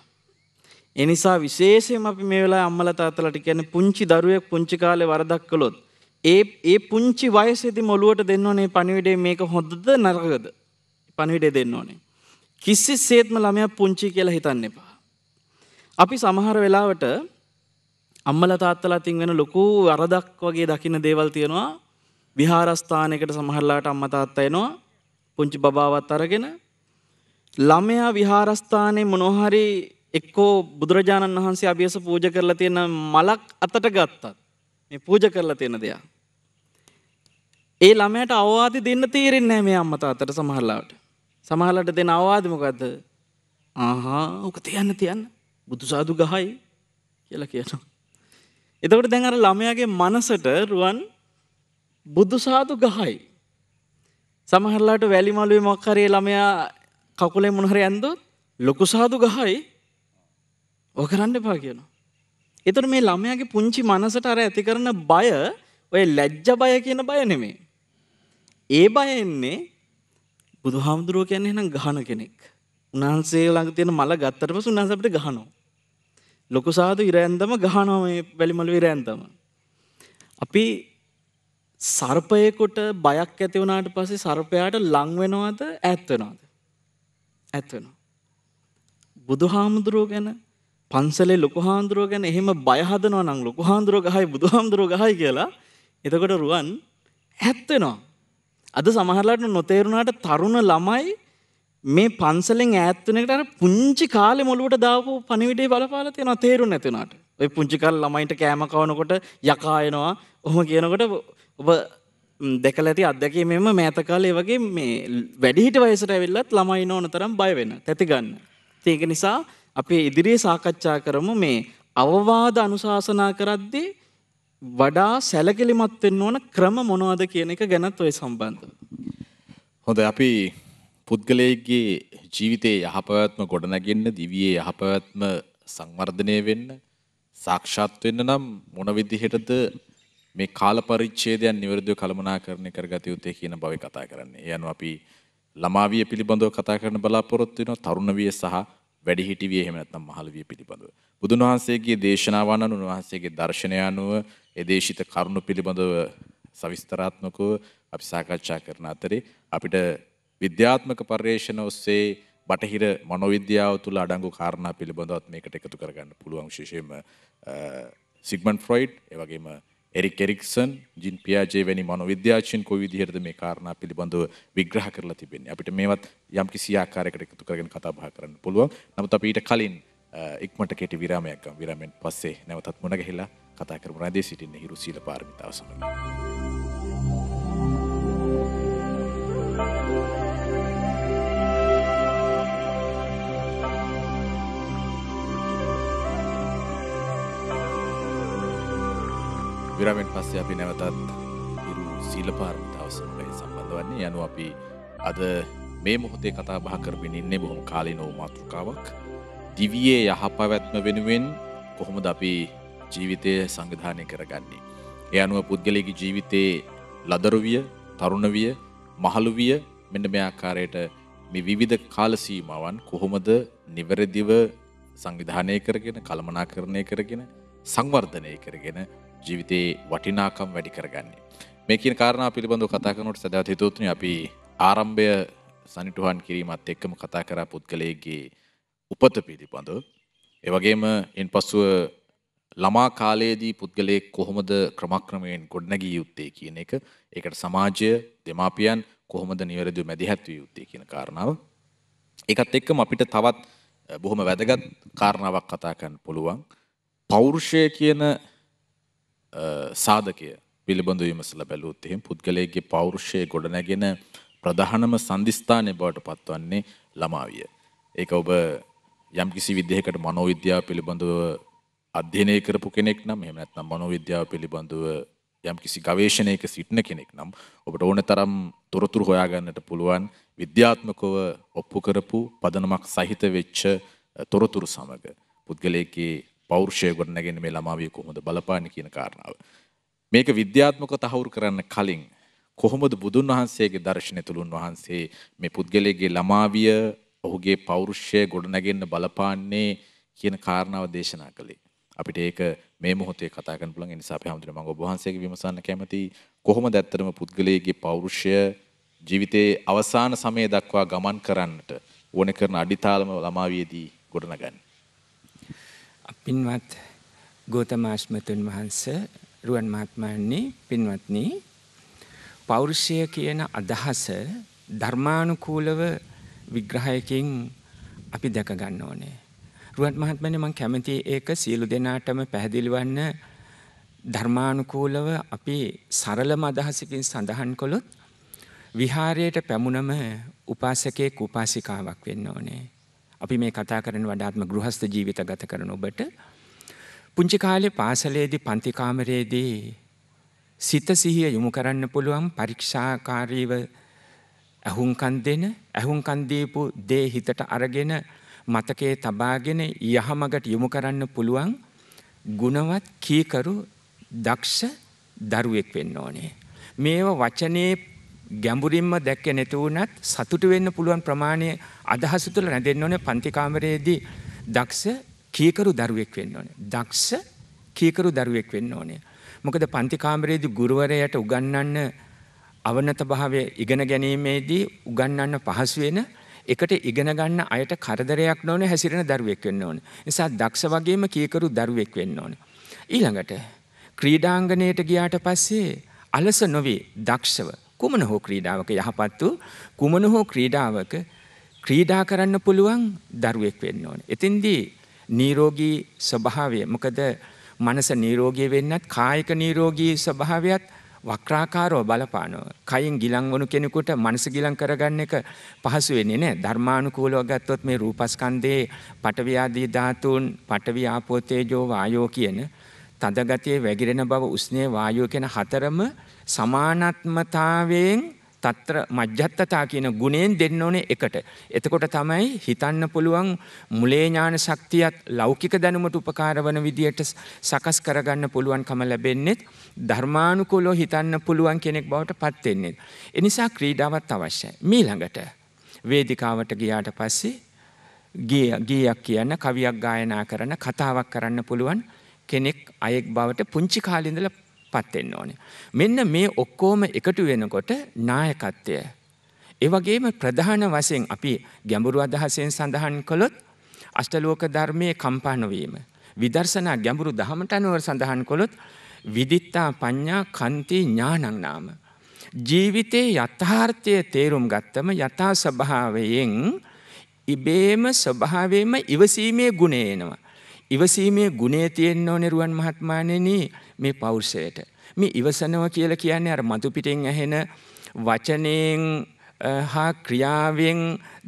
ඒ නිසා විශේෂයෙන්ම අපි මේ වෙලාවේ අම්මලා තාත්තලාට කියන්නේ පුංචි දරුවෙක් පුංචි කාලේ වරදක් කළොත් ඒ ඒ පුංචි වයසෙදි මොලුවට දෙන්න ඕනේ පණිවිඩේ මේක හොඳද නරකද පණිවිඩේ දෙන්න ඕනේ. කිසිසේත්ම ළමයා පුංචි කියලා හිතන්න එපා. අපි සමහර වෙලාවට අම්මලා තාත්තලා තින් වෙන ලොකු වරදක් වගේ දකින්න දේවල් තියෙනවා. විහාරස්ථානයකට සමහරලාට අම්මා තාත්තා එනවා. පුංචි බබාවත් අරගෙන ළමයා විහාරස්ථානයේ මොනෝහරි එක්කෝ බුදුරජාණන් වහන්සේ අභියස පූජ කරලා තියෙන මලක් අතට ගත්තත් මේ පූජ කරලා තියෙන දෙයක් ඒ ළමයට අවවාද දෙන්න තේරෙන්නේ නැහැ මේ අම්මා තාත්තට සමහරලාට. සමහරලාට දෙන අවවාද මොකද්ද? ආහා, ඔක තියන්න තියන්න. බුදු සාදු ගහයි කියලා කියනවා. එතකොට දැන් අර ළමයාගේ මනසට රුවන් බුදු සාදු ගහයි. සමහරලාට වැලි මළුවේ මොකක් හරි ළමයා කකුලේ මොන හරි ඇන්දොත් ලොකු සාදු ගහයි. ඔය කරන්න එපා කියනවා. එතකොට මේ ළමයාගේ පුංචි මනසට අර ඇති කරන බය ඔය ලැජ්ජ බය කියන බය නෙමෙයි. ඒ බය එන්නේ බුදුහාමුදුරුව කියන්නේ එහෙනම් ගහන කෙනෙක්. උන්වහන්සේ ළඟ තියෙන මල ගත්තට පස්සේ උන්වහන්සේ අපිට ගහනවා. ලොකු සාදු ඉරැන්දම ගහනවා මේ වැලිමලුවේ ඉරැන්දම. අපි සර්පයෙකුට බයක් ඇති වුණාට පස්සේ සර්පයාට ලං වෙනවද ඈත් වෙනවද? ඈත් වෙනවා. බුදුහාමුදුරුව ගැන පන්සලේ ලොකු හාමුදුරුව ගැන එහෙම බය හදනවා නම් ලොකු හාමුදුරුව ගහයි බුදුහාමුදුරුව ගහයි කියලා එතකොට රුවන් ඈත් වෙනවා. අද සමහරලාට නොතේරුණාට තරුණ ළමයි මේ පන්සලෙන් ඈත් වෙන එකට අර පුංචි කාලේ මොළුවට දාපු පණිවිඩේ බලපාලා තියෙනවා තේරුණ නැති උනාට. ඔය පුංචි කාලේ ළමයින්ට කෑම කවනකොට යකා එනවා. ඔහොම කියනකොට ඔබ දැකලා ඇති අත්දැකීමෙන්ම මෑත කාලේ වගේ මේ වැඩිහිටි වයසට ඇවිල්ලත් ළමයින් ඕන තරම් බය වෙන, තැති ගන්න. ඒක නිසා අපි ඉදිරියේ සාකච්ඡා කරමු මේ අවවාද අනුශාසනා කරද්දී වඩා සැලකිලිමත් වෙන්න ඕන ක්‍රම මොනවද කියන එක ගැනත් ඔය සම්බන්ධ.
හොඳ අපි පුද්ගලයෙක්ගේ ජීවිතයේ යහපවත්ම ගොඩනැගෙන්න දිවියේ යහපවත්ම සංවර්ධනය වෙන්න සාක්ෂාත් වෙන්න නම් මොන විදිහටද මේ කාල පරිච්ඡේදයන් නිවැරදිව කළමනාකරණය කරගත යුත්තේ කියන බව කතා කරන්නේ. ඒ අනුව අපි ළමාවිය පිළිබඳව කතා කරන බලාපොරොත්තු වෙනවා තරුණවිය සහ වැඩිහිටිවිය එහෙම නැත්නම් මහලුවිය පිළිබඳව. බුදුන් වහන්සේගේ දේශනාවන් අනුව උන්වහන්සේගේ දර්ශනය අනුව එදේශිත කරුණු පිළිබඳව සවිස්තරාත්මකව අපි සාකච්ඡා කරන අතරේ අපිට විද්‍යාත්මක පර්යේෂණ ඔස්සේ බටහිර මනෝවිද්‍යාව තුළ අඩංගු කාරණා පිළිබඳවත් මේකට එකතු කරගන්න පුළුවන් විශේෂයෙන්ම සිග්මන්ඩ් ෆ්‍රොයිඩ් ඒ වගේම එරික් එරික්සන් ජින් පියාජේ වැනි මනෝවිද්‍යාචීන් කොයි විදිහටද මේ කාරණා පිළිබඳව විග්‍රහ කරලා තිබෙන්නේ අපිට මේවත් යම්කිසි ආකාරයකට එකතු කරගෙන කතා බහ කරන්න පුළුවන් නමුත් අපි ඊට කලින් ඉක්මනට කෙටි විරාමයක් ගමු විරාමෙන් පස්සේ නැවතත් මුණ ගැහිලා කතා කරමු රැඳේ සිටින්න හිරු සීල පාරමිතාව සමඟ. විරමෙන් පස්සේ අපි නැවතත් හිරු සීල පාරමිතාව සමඟයි සම්බන්ධ වන්නේ යනු අපි අද මේ මොහොතේ කතා බහ කරමින් ඉන්නේ බොහොම කාලීනෝ මාතෘකාවක් දිවියේ යහපැවැත්ම වෙනුවෙන් කොහොමද අපි ජීවිතය සංවිධානය කරගන්නේ. ඒ අනුව පුද්ගලයකි ජීවිතයේ ලදරුවිය තරුණවිය මහළුවිය මෙන්න මේ ආකාරයට මේ විවිධ කාලසීමාවන් කොහොමද නිවැරදිව සංවිධානය කරගෙන කළමනාකරණය කරගෙන සංවර්ධනය කරගෙන ජීවිතයේ වටිනාකම් වැඩි කරගන්නේ. මේ කියන කාරණා පිළිබඳව කතා කරනකොට සදා හිතෝත්නි අපි ආරම්භය සනිටුහන් කිරීමත් එක්කම කතා කරා පුද්ගලයේගේ උපත පිළිබඳව. ඒ වගේම ඉන් පසුව ළමා කාලයේදී පුද්ගලයෙක් කොහොමද ක්‍රමක්‍රමයෙන් ගොඩනැගිය යුත්තේ කියන එක ඒකට සමාජය දෙමාපියන් කොහොමද නිවැරදිව මැදිහත්විය යුත්තේ කියන කාරණාව. ඒකත් එක්කම අපිට තවත් බොහොම වැදගත් කාරණාවක් කතා කරන්න පුළුවන්. පෞරුෂය කියන සාධකය පිළිබඳව විමසලා බැලුවොත් එහෙම පුද්ගලයෙක්ගේ පෞරුෂය ගොඩනැගෙන ප්‍රධානම සම්දිස්ථානය බවට පත්වන්නේ ළමාවිය. ඒක ඔබ යම්කිසි විදිහකට මනෝවිද්‍යාව පිළිබඳව අධ්‍යනය කරපු කෙනෙක් නම් එහම නැත්නම් මනෝවිද්‍යාව පිළිබඳව යම් කිසි ගවේශණයක සිටින කෙනෙක් නම් ඔබට ඕන තරම් තොරතුරු හොයාගන්නට පුළුවන් විද්‍යාත්මකව ඔප්පු කරපු පදනමක් සහිත වෙච්ච තොරතුරු සමඟ පුද්ගලයකේ පෞර්ෂය ගොඩනැගෙන මේ ළමාවිය කොහොමද බලපාන කියන කාරණාව. මේක විද්‍යාත්මක තහවුරු කරන්න කලින් කොහොමද බුදුන් වහන්සේගේ දර්ශනය තුළුන් වහන්සේ මේ පුද්ගලයගේ ළමාවිය ඔහුගේ පෞරුෂය ගොඩනැගෙන්න බලපාන්නේ කියන කාරණාව දේශනා කළේ. අපිට ඒක මේ මොහොතේ කතා කරන්න පුළුවන්. ඒ නිසා අපි හැමෝටම මම ඔබ වහන්සේගේ විමසන්න කැමති කොහොමද ඇත්තටම පුද්ගලයාගේ පෞරුෂය ජීවිතයේ අවසාන සමය දක්වා ගමන් කරන්නට ඕන කරන අඩිතාලම ළමාවියේදී ගොඩනගන්නේ.
පින්වත් ගෝතමාශ්මතුන් වහන්සේ රුවන් මහත්මයන්නේ පින්වත්නි පෞරුෂය කියන අදහස ධර්මානුකූලව විග්‍රහයකින් අපි දැක ගන්න ඕනේ. රුවන් මහත්මනේ මම කැමති ඒක සියලු දෙනාටම පැහැදිලිවන්න ධර්මානුකූලව අපි සරලම අදහසකින් සඳහන් කළොත් විහාරයට පැමුණම උපාසකයෙක් උපාසිකාවක් වෙන්න ඕනේ. අපි මේ කතා කරන වඩාත්ම ගෘහස්ත ජීවිත ගත කරන ඔබට පුංචි කාලේ පාසලේදී පන්ති කාමරයේදී සිත සිහිය යොමු කරන්න පුළුවන් පරීක්ෂාකාරීව ඇහුම්කන් දෙන ඇහුම්කන් දීපු දේ හිතට අරගෙන මතකයේ තබාගෙන යහමගට යොමු කරන්න පුළුවන් ගුණවත් කීකරු දක්ෂ දරුවෙක් වෙන්න ඕනේ. මේව වචනේ ගැඹුරින්ම දැක්ක නැති වුණත් සතුටු වෙන්න පුළුවන් ප්‍රමාණය අදහස තුළ රැඳෙන්න ඕනේ පන්ති කාමරයේදී දක්ෂ කීකරු දරුවෙක් වෙන්න ඕනේ. දක්ෂ කීකරු දරුවෙක් වෙන්න ඕනේ. මොකද පන්ති කාමරයේදී ගුරුවරයාට උගන්වන්න අවනත භාවය ඉගෙන ගැනීමේදී උගන්වන්න පහසු වෙන එකට ඉගෙන ගන්න අයට කරදරයක් නොවන හැසිරෙන දරුවෙක් වෙන්න ඕන. නිසා දක්ෂ වගේම කීකරු දරුවෙක් වෙන්න ඕන. ඊළඟට ක්‍රීඩාංගණයට ගියාට පස්සේ අලස නොවේ දක්ෂව කුමන හෝ ක්‍රීඩාවක යහපත් වූ කුමන හෝ ක්‍රීඩාවක ක්‍රීඩා කරන්න පුළුවන් දරුවෙක් වෙන්න ඕන. එතෙන්දී නිරෝගී ස්වභාවය මොකද මනස නිරෝගී වෙන්නත් කායික නිරෝගී ස්වභාවයත් වක්‍රාකාරව බලපානවා. කයින් ගිලන් වුණු කෙනෙකුට මනස ගිලන් කරගන්න එක පහසු වෙන්නේ නැහැ. ධර්මානුකූලව ගත්තොත් මේ රූපස්කන්ධයේ පඨවි ආදී ධාතුන් පඨවි ආපෝ තේජෝ වායෝ කියන තදගතියේ වැగిරෙන බව උස්නේ වායෝ කියන හතරම සමානත්මතාවයෙන් තත්‍ර මජ්ජත්තතා කියන ගුණයෙන් දෙන්න ඕනේ එකට. එතකොට තමයි හිතන්න පුළුවන් මුලේ ඥාන ශක්තියත් ලෞකික දැනුමට උපකාර වන විදියට සකස් කරගන්න පුළුවන්කම ලැබෙන්නේත් ධර්මානුකූලව හිතන්න පුළුවන් කෙනෙක් බවට පත් වෙන්නේ. ඒ නිසා ක්‍රීඩාවත් අවශ්‍යයි. මීළඟට වේදිකාවට ගියාට පස්සේ ගීයක් කියන්න කවියක් ගායනා කරන කතාවක් කරන්න පුළුවන් කෙනෙක් අයෙක් බවට පුංචි කාලෙඳලා පත් වෙන්න ඕනේ. මෙන්න මේ ඔක්කොම එකතු වෙනකොට නායකත්වය. ඒ වගේම ප්‍රධාන වශයෙන් අපි ගැඹුරු අදහසෙන් සඳහන් කළොත් අෂ්ටලෝක ධර්මයේ කම්පා නොවීම. විදර්ශනා ගැඹුරු දහමට අනුව සඳහන් කළොත් විදිත්තා පඤ්ඤා කන්ති ඥානං නාම. ජීවිතයේ යථාර්ථය තේරුම් ගත්තම යථා ස්වභාවයෙන් ඉබේම ස්වභාවයෙන්ම ඉවසීමේ ගුණය එනවා. ඉවසීමේ ගුණේ තියෙන්න ඕනේ රුවන් මහත්මයාණෙනි මේ පෞරුෂයට. මේ ඉවසනවා කියලා කියන්නේ අර මතු පිටින් ඇහෙන වචනෙන් හා ක්‍රියාවෙන්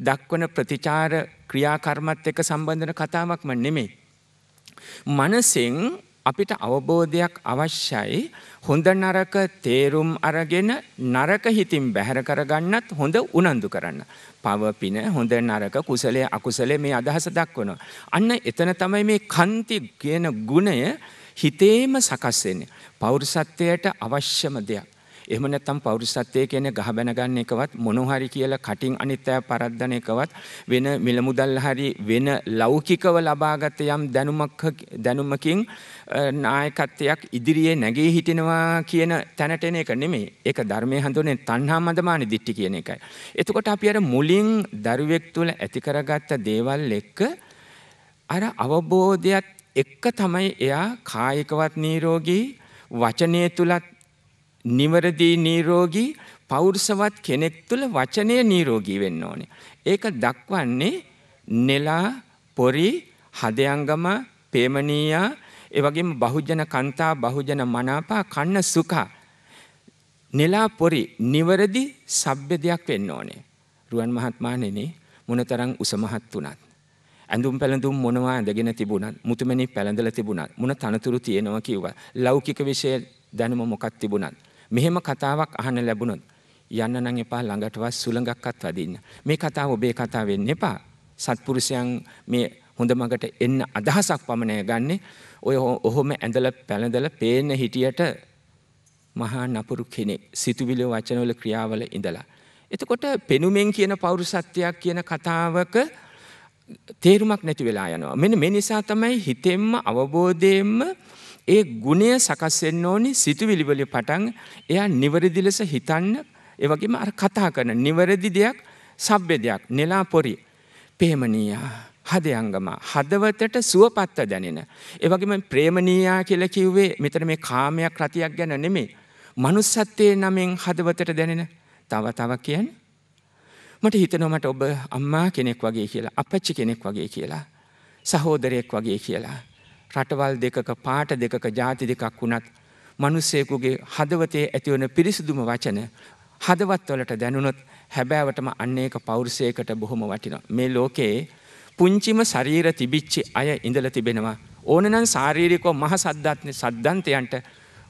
දක්වන ප්‍රතිචාර ක්‍රියාකර්මත් එක්ක සම්බන්ධන කතාවක්ම නෙමෙයි. මනසෙන් අපිට අවබෝධයක් අවශ්‍යයි හොඳ නරක තේරුම් අරගෙන නරක හිතින් බැහැර කරගන්නත් හොඳ උනන්දු කරන්න. පවපින හොඳ නරක කුසලය අකුසලේ මේ අදහස දක්වනවා. අන්න එතන තමයි මේ කන්ති කියන ගුණය හිතේම සකස් වෙන්නේ. පෞරුසත්වයට අවශ්‍යම දෙයක්. එහෙම නැත්නම් පෞරුෂත්වයේ කියන්නේ ගහ බැන ගන්න එකවත් මොනෝhari කියලා කටින් අනිත්‍යය පරද්දන එකවත් වෙන මිල මුදල් හරි වෙන ලෞකිකව ලබාගත යම් දැනුමක් දැනුමකින් නායකත්වයක් ඉදිරියේ නැගී හිටිනවා කියන තැනට එන එක නෙමෙයි. ඒක ධර්මයේ හඳුනේ තණ්හා මදමාන දිට්ටි කියන එකයි. එතකොට අපි අර මුලින් දරුවෙක් තුළ ඇති කරගත්ත දේවල් එක්ක අර අවබෝධයත් එක්ක තමයි එයා කායිකවත් නීරෝගී වචනය තුලත් නිවරදී නීරෝගී පෞරුෂවත් කෙනෙක් තුළ වචනය නීරෝගී වෙන්න ඕනේ. ඒක දක්වන්නේ නෙලා පොරි හදයංගම පේමනීයා ඒ වගේම බහුජන කන්තා බහුජන මනාපා කන්න සුඛා නෙලා පොරි නිවරදි සભ્ય දෙයක් වෙන්න ඕනේ. රුවන් මහත්මයාණෙනි මොනතරම් උසමහත් වුණත් ඇඳුම් පැළඳුම් මොනවා ඇඳගෙන තිබුණත් මුතුමැණි පැළඳලා තිබුණත් මොන තනතුරු තියෙනවා කිව්වා ලෞකික විශේෂ දැනුම මොකක් තිබුණත් මෙහෙම කතාවක් අහන්න ලැබුණොත් යන්න නම් එපා ළඟටවත් සුළඟක්වත් වදින්න. මේ කතාව ඔබේ කතාව වෙන්න එපා. සත්පුරුෂයන් මේ හොඳ මගට එන්න අදහසක් පමණය ගන්නේ ඔය ඔහොම ඇඳල පැළඳල පේන හිටියට මහා නපුරු කෙනෙක් සිතුවිලි වචනවල ක්‍රියාවල ඉඳලා. එතකොට පෙනුමෙන් කියන පෞරුසත්වයක් කියන කතාවක තේරුමක් නැති වෙලා යනවා. මෙන්න මේ නිසා තමයි හිතෙන්ම අවබෝධයෙන්ම ඒ ගුණය සකස් වෙන්න ඕනි සිතුවිලිවල පටන් එයා නිවැරදි ලෙස හිතන්න ඒ වගේම අර කතා කරන නිවැරදි දෙයක් සබ්බ දෙයක් නෙලා පොරි ප්‍රේමණීයා හදයංගම හදවතට සුවපත්ත දැනෙන. ඒ වගේම ප්‍රේමණීයා කියලා කිව්වේ මෙතන මේ කාමයක් රතියක් ගැන නෙමෙයි. manussත්වයේ නමෙන් හදවතට දැනෙන තව තව කියන්නේ මට හිතනොමට ඔබ අම්මා කෙනෙක් වගේ කියලා අපච්චි කෙනෙක් වගේ කියලා සහෝදරයෙක් වගේ කියලා රටවල් දෙකක පාට දෙකක ජාති දෙකක් වුණත් මනුස්සයකුගේ හදවතේ ඇතිවන පිරිසිදුම වචන හදවත්වලට දැනුනොත් හැබෑවටම අන්නේක පෞරුසයකට බොහොම වටිනවා. මේ ලෝකයේ පුංචිම ශරීර තිබිච්චි අය ඉඳල තිබෙනවා. ඕනනම් ශාරීරිකෝ මහ සද්ධත්න සද්ධන්තයන්ට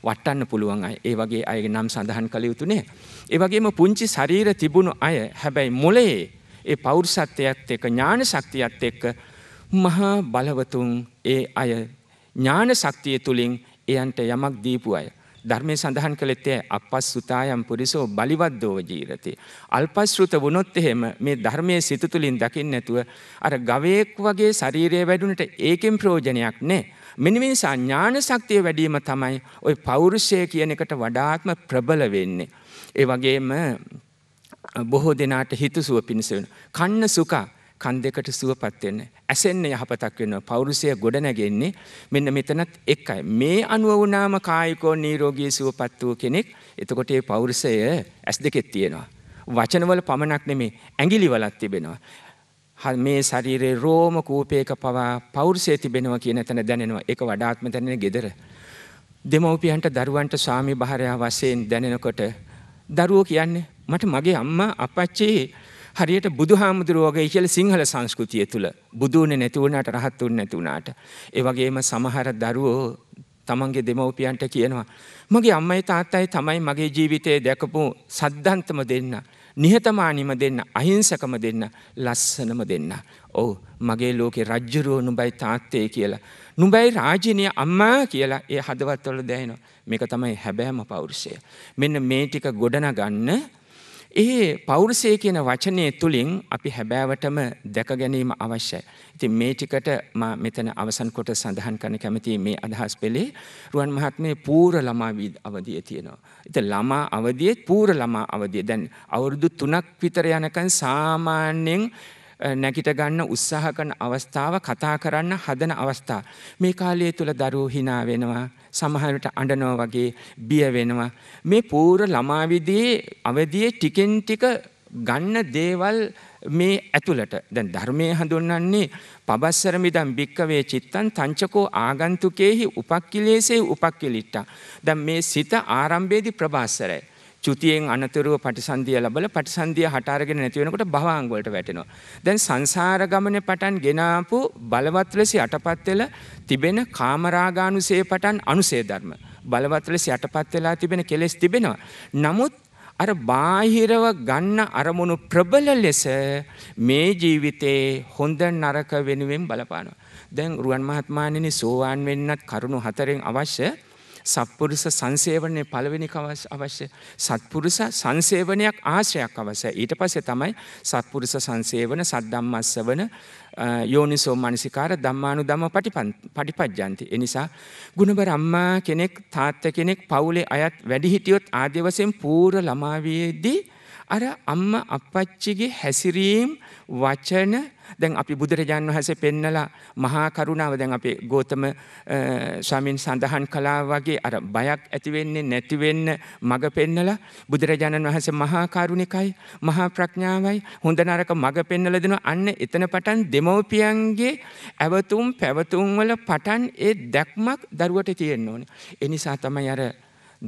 වටන්න පුළුවන් අය ඒ වගේ අයගේ නම් සඳහන් කළ යුතුනේ. ඒවගේම පුංචි ශරීර තිබුණු අය හැබැයි මොලයේ ඒ පෞරුසත්වයක්ත් එක ඥාන ශක්තියත් එක්ක මහා බලවතුන් ඒ අය ඥාන ශක්තිය තුළින් එයන්ට යමක් දීපු අය. ධර්මය සඳහන් කළෙත්තේ අපස් සුතායම් පුරිසෝ බලිවද්දෝව ජීරතය. අල්පස්ෘත වුණොත් එහෙම මේ ධර්මය සිත තුළින් දකිින් නැතුව අර ගවයෙක් වගේ ශරීරය වැඩුනට ඒකෙන් ප්‍රෝජනයක් නෑ. මිනිමිනිසා ඥාන ශක්තිය වැඩීම තමයි ඔය පෞරුෂය කියන එකට වඩාත්ම ප්‍රබල වෙන්නේ. ඒ වගේම බොහෝ දෙනාට හිතසුව පිණිසවෙන. කන්න සුකා කන් දෙකට සුවපත් වෙන්න. ඇසෙන්න යහපතක් වෙනවා. පෞරුෂය ගොඩ නැගෙන්නේ මෙන්න මෙතනත් එකයි. මේ අනුව වුණාම කායිකෝ නිරෝගී සුවපත් වූ කෙනෙක්. එතකොට මේ පෞරුෂය ඇස් දෙකෙත් තියෙනවා. වචනවල පමණක් නෙමේ ඇඟිලිවලත් තිබෙනවා. මේ ශරීරයේ රෝම කූපයක පවා පෞරුෂය තිබෙනවා කියන තැන දැනෙනවා. ඒක වඩාත්ම දැනෙන gedara. දෙමව්පියන්ට දරුවන්ට ස්වාමි භාර්යාව වශයෙන් දැනෙනකොට දරුවෝ කියන්නේ මට මගේ අම්මා අපච්චි හරියට බුදුහාමුදුරුවෝගේ ඉහළ සිංහල සංස්කෘතිය තුළ බුදුනේ නැති වුණාට රහත් උන්නේ නැති වුණාට ඒ වගේම සමහර දරුවෝ තමන්ගේ දෙමව්පියන්ට කියනවා මගේ අම්මයි තාත්තයි තමයි මගේ ජීවිතයේ දැකපු සද්ධාන්තම දෙන්න නිහතමානිම දෙන්න අහිංසකම දෙන්න ලස්සනම දෙන්න ඔව් මගේ ලෝකේ රජ්ජුරුවෝ නුඹයි තාත්තේ කියලා නුඹයි රාජිනිය අම්මා කියලා ඒ හදවත්වල දැනෙනවා මේක තමයි හැබෑම පෞරුෂය මෙන්න මේ ටික ගොඩනගන්න ඒ පෞරුෂය කියන වචනය තුළින් අපි හැබෑවටම දැක ගැනීම අවශ්‍යයි. ඉතින් මේ ටිකට මා මෙතන අවසන් කොට සඳහන් කරන කැමති මේ අදහස් පෙළේ රුවන් මහත්මේ පූර්ව ළමා අවධිය තියෙනවා. ඉතින් ළමා අවධියේ පූර්ව ළමා අවධිය දැන් අවුරුදු 3ක් විතර යනකන් සාමාන්‍යයෙන් නැගිට ගන්න උත්සාහ කරන අවස්ථාව කතා කරන්න හදන අවස්ථා. මේ කාලය තුළ දරුවෝ හිනා වෙනවා සමහරට අඩනෝ වගේ බිය වෙනවා. මේ පූර ළමාවිදයේ අවදියේ ටිකෙන් ටික ගන්න දේවල් මේ ඇතුළට දැන් ධර්මය හඳුන්න්නේ පබස්සරමිදම් භික්කවේ චිත්තන් තංචකෝ ආගන්තුකයෙහි උපක්කිලේසේ උපක්කිලිට්ට. දැන් මේ සිත ආරම්භේදි ප්‍රභාස්සරයි. චුතියෙන් අනතුරුව පටිසන්ධිය ලබල පටිසන්ධිය හටාරගෙන නැති වෙනකොට භවංග වලට වැටෙනවා. දැන් සංසාර ගමනේ පටන් ගෙනාපු බලවත් ලෙස යටපත් වෙලා තිබෙන කාමරාගානුසේ පටන් අනුසේ ධර්ම. බලවත් ලෙස යටපත් වෙලා තිබෙන කෙලෙස් තිබෙනවා. නමුත් අර බාහිරව ගන්න අරමුණු ප්‍රබල ලෙස මේ ජීවිතේ හොඳ නරක වෙනුවෙන් බලපානවා. දැන් රුවන් මහත්මාණෙනි සෝවාන් වෙන්නත් කරුණු හතරෙන් අවශ්‍ය සත්පුරුෂ සංසේවනය පළවෙනි කවස් අවශ්‍ය සත්පුරුෂ සංසේවනයක් ආශ්‍රයක් අවසය ඊට පසේ තමයි සත්පුරුෂ සංසේවන සද්දම්මස්ස වන යෝනිසෝ මනසිකාර දම්මානු දම පටිපජ්ජන්ති. එනිසා ගුණබර අම්මා කෙනෙක් තාත්ත කෙනෙක් පවුලේ අයත් වැඩිහිටියොත් ආදවසයෙන් පූර ළමාවයේදී අර අම්ම අපච්චිගේ හැසිරීම් වචන දැන් අපි බුදුරජාන් වහසේ පෙන්නලා මහාකරුණාව දැන් අපේ ගෝතම සමින් සඳහන් කලා වගේ අර බයක් ඇතිවෙන්නේ නැතිවෙන්න මඟ පෙන්නලා බුදුරජාණන් වහස මහාකරුණිකයි මහා ප්‍රඥාවයි හොඳ නරක මඟ පෙන්නල දෙන අන්න එතන පටන් දෙමව්පියන්ගේ ඇවතුම් පැවතුම්වල පටන් ඒ දැක්මක් දරුවට තියෙන්න ඕන. එනිසා තමයි අර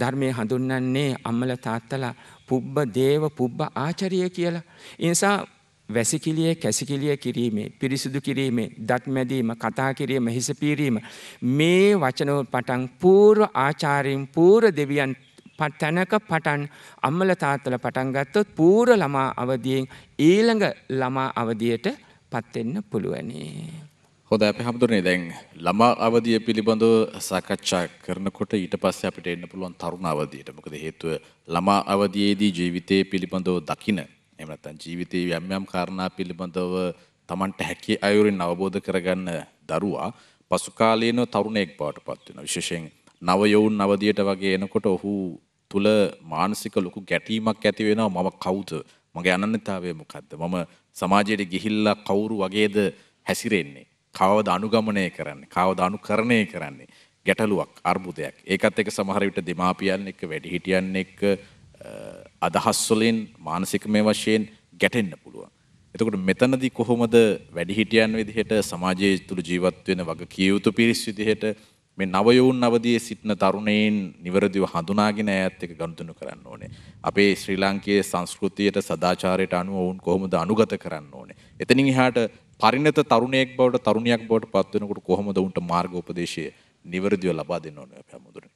ධර්මය හඳුන්නන්නේ අම්මල තාත්තලා පුබ්බ දේව පුබ්බ ආචරිය කියලා. ඉනිසා වැසිකිලිය කැසිකිලිය කිරීමේ පිරිසිදු කිරීමේ දත්මැදීම කතා කිරීම හිස පීරීම මේ වචනව පටන් පූර්ව ආචාරීම් පූර දෙවියන් තැනක පටන් අම්මල තාත්තල පටන් ගත්තොත් පූර ළමා අවදියෙන් ඊළඟ ළමා අවදියට පත්වෙන්න පුළුවනේ.
හොඳ අප හමුදුරනේ දැන් ළමා අවධිය පිළිබඳව සාකච්ඡා කරනකොට ඊට පස්සේ අපිට එන්න පුළුවන් තරුණ අවධියට. මොකද හේතුව ළමා අවධියේදී ජීවිතයේ පිළිබඳව දකින එහෙම නැත්නම් ජීවිතයේ යම් යම් කාරණා පිළිබඳව Tamanට හැකි අයුරින් අවබෝධ කරගන්න දරුවා පසු කාලීනව තරුණයෙක් බවට පත් වෙනවා. විශේෂයෙන් නව යොවුන් නවදියට වගේ එනකොට ඔහු තුල මානසික ලොකු ගැටීමක් ඇති වෙනවා මම කවුද? මගේ අනන්‍යතාවය මොකද්ද? මම සමාජයට ගිහිල්ලා කවුරු වගේද හැසිරෙන්නේ? කවද අනුගමනය කරන්නේ? කවද අනුකරණය කරන්නේ? ගැටලුවක් අර්බුදයක් ඒකත් එක සමහර විට දෙමාපියන් එක්ක වැඩිහිටියන් එක්ක අදහස් වලින් මානසිකමය වශයෙන් ගැටෙන්න පුළුවන්. එතකොට මෙතනදී කොහොමද වැඩිහිටියන් විදිහට සමාජය තුළ ජීවත් වෙන වගකිය යුතු පිරිස් විදිහට මේ නවයවුන් අවදියේ සිටින තරුණයින් නිවැරදිව හඳුනාගෙන ඈත් එක ගනුදෙනු කරන්න ඕනේ. අපේ ශ්‍රී ලංකයේ සංස්කෘතියට සදාචාරයට අනුව වුන් කොහොමද අනුගත කරන්න ඕනේ. එතනින් එහාට පරිණත තරුණයෙක් බවට තරුණියක් බවට පත් වෙනකොට කොහොමද උන්ට මාර්ගෝපදේශය නිවැරදිව ලබා දෙන්න ඕනේ අපේ හැමෝටම.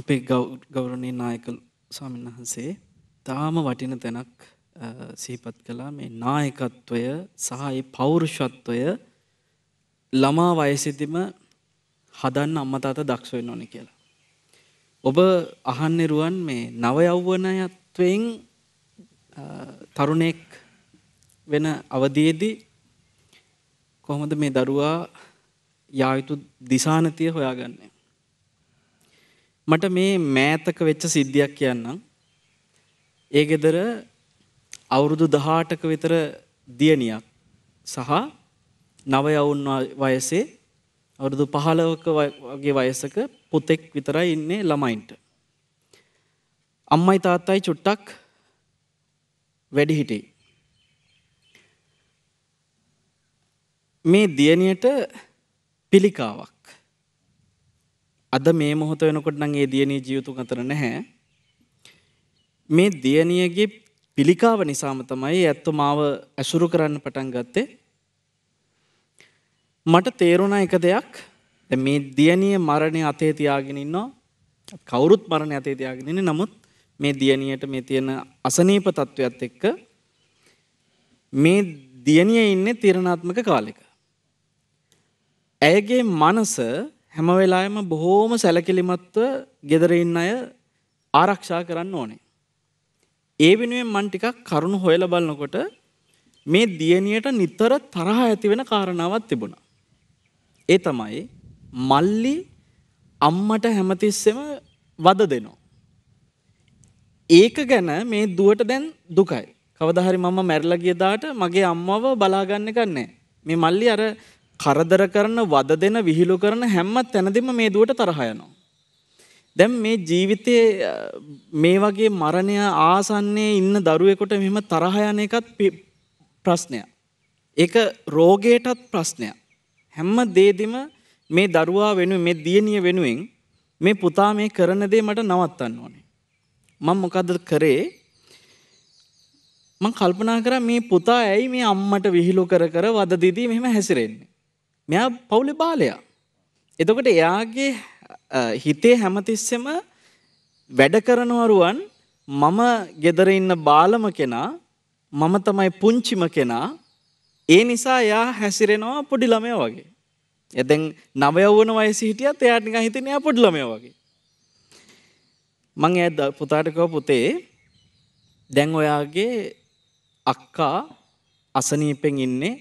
අපේ ගෞරණය නායකල් ස්වාමන් වහන්සේ තාම වටින තැනක් සහිපත් කලා මේ නායකත්වය සහයි පෞරුෂත්වය ළමා වයසිදිම හදන්න අම්මතාත දක්ෂවෙන්න ඕන කියලා. ඔබ අහන්නෙරුවන් මේ නවයව්වනයත්වයෙන් තරුණෙක් වෙන අවදයේදී කොහොමද මේ දරුවා යායුතු දිසානතිය හොයාගන්නේ. මට මේ මෑතක වෙච්ච සිද්ධියක් කියන්නම්. ඒ ගෙදර අවුරුදු 18ක විතර දියණියක් සහ නව යවුන් වයසේ අවුරුදු 15ක වගේ වයසක පුතෙක් විතරයි ඉන්නේ ළමයින්ට. අම්මයි තාත්තයි චුට්ටක් වැඩි හිටි. මේ දියණියට පිළිකාවක් අද මේ මොහොත වෙනකොට නම් ඒ දියණිය ජීවිතුන් අතර නැහැ. මේ දියණියගේ පිළිකාව නිසාම තමයි ඇත්ත මාව ඇසුරු කරන්න පටන් ගත්තේ. මට තේරුණා එක දෙයක්. දැන් මේ දියණිය මරණය අතේ තියාගෙන ඉන්නවා. කවුරුත් මරණය අතේ තියාගෙන ඉන්නේ. නමුත් මේ දියණියට මේ තියෙන අසනීප තත්වයක් එක්ක මේ දියණිය ඉන්නේ තීරණාත්මක කාලෙක. ඇයගේ මනස හැම වෙලාවෙම බොහෝම සැලකිලිමත්ව ගෙදර ඉන්න අය ආරක්ෂා කරන්න ඕනේ. ඒ වෙනුවෙන් මම ටිකක් කරුණු හොයලා බලනකොට මේ දියණියට නිතර තරහ ඇති වෙන කාරණාවක් තිබුණා. ඒ තමයි මල්ලි අම්මට හැමතිස්සෙම වද දෙනවා. ඒක ගැන මේ දුවට දැන් දුකයි. කවදා හරි මම මැරිලා ගිය දාට මගේ අම්මව බලා ගන්න එක නැහැ. මේ මල්ලි අර කරදර කරන වද දෙන විහිළු කරන හැම තැනදිම මේ දුවට තරහ යනවා. දැන් මේ ජීවිතයේ මේ වගේ මරණය ආසන්නයේ ඉන්න දරුවෙකුට මෙහෙම තරහ යන එකත් ප්‍රශ්නයක්. ඒක රෝගයටත් ප්‍රශ්නයක්. හැම දෙෙදිම මේ දරුවා වෙනුවෙන් මේ දියණිය වෙනුවෙන් මේ පුතා මේ කරන දේ මට නවත්තන්න ඕනේ. මම මොකද්ද කරේ? මං කල්පනා කරා මේ පුතා ඇයි මේ අම්මට විහිළු කර කර වද දීදී මෙහෙම හැසිරෙන්නේ? මෙයා පවුලෙ බාලයා. එතකොට එයාගේ හිතේ හැමතිස්සෙම වැඩ කරනවරුවන් මම ගෙදර ඉන්න බාලම කෙනා මම තමයි පුංචිම කෙනා ඒ නිසා එයා හැසිරෙනවා පොඩි ළමයා වගේ. එතෙන් නවයවුවන වයසේ හිටියත් එයාට නිකන් හිතෙන්නේ එයා පොඩි ළමයා වගේ. මං එයා පුතාට කිව්වා පුතේ දැන් ඔයාගේ අක්කා අසනීපෙන් ඉන්නේ.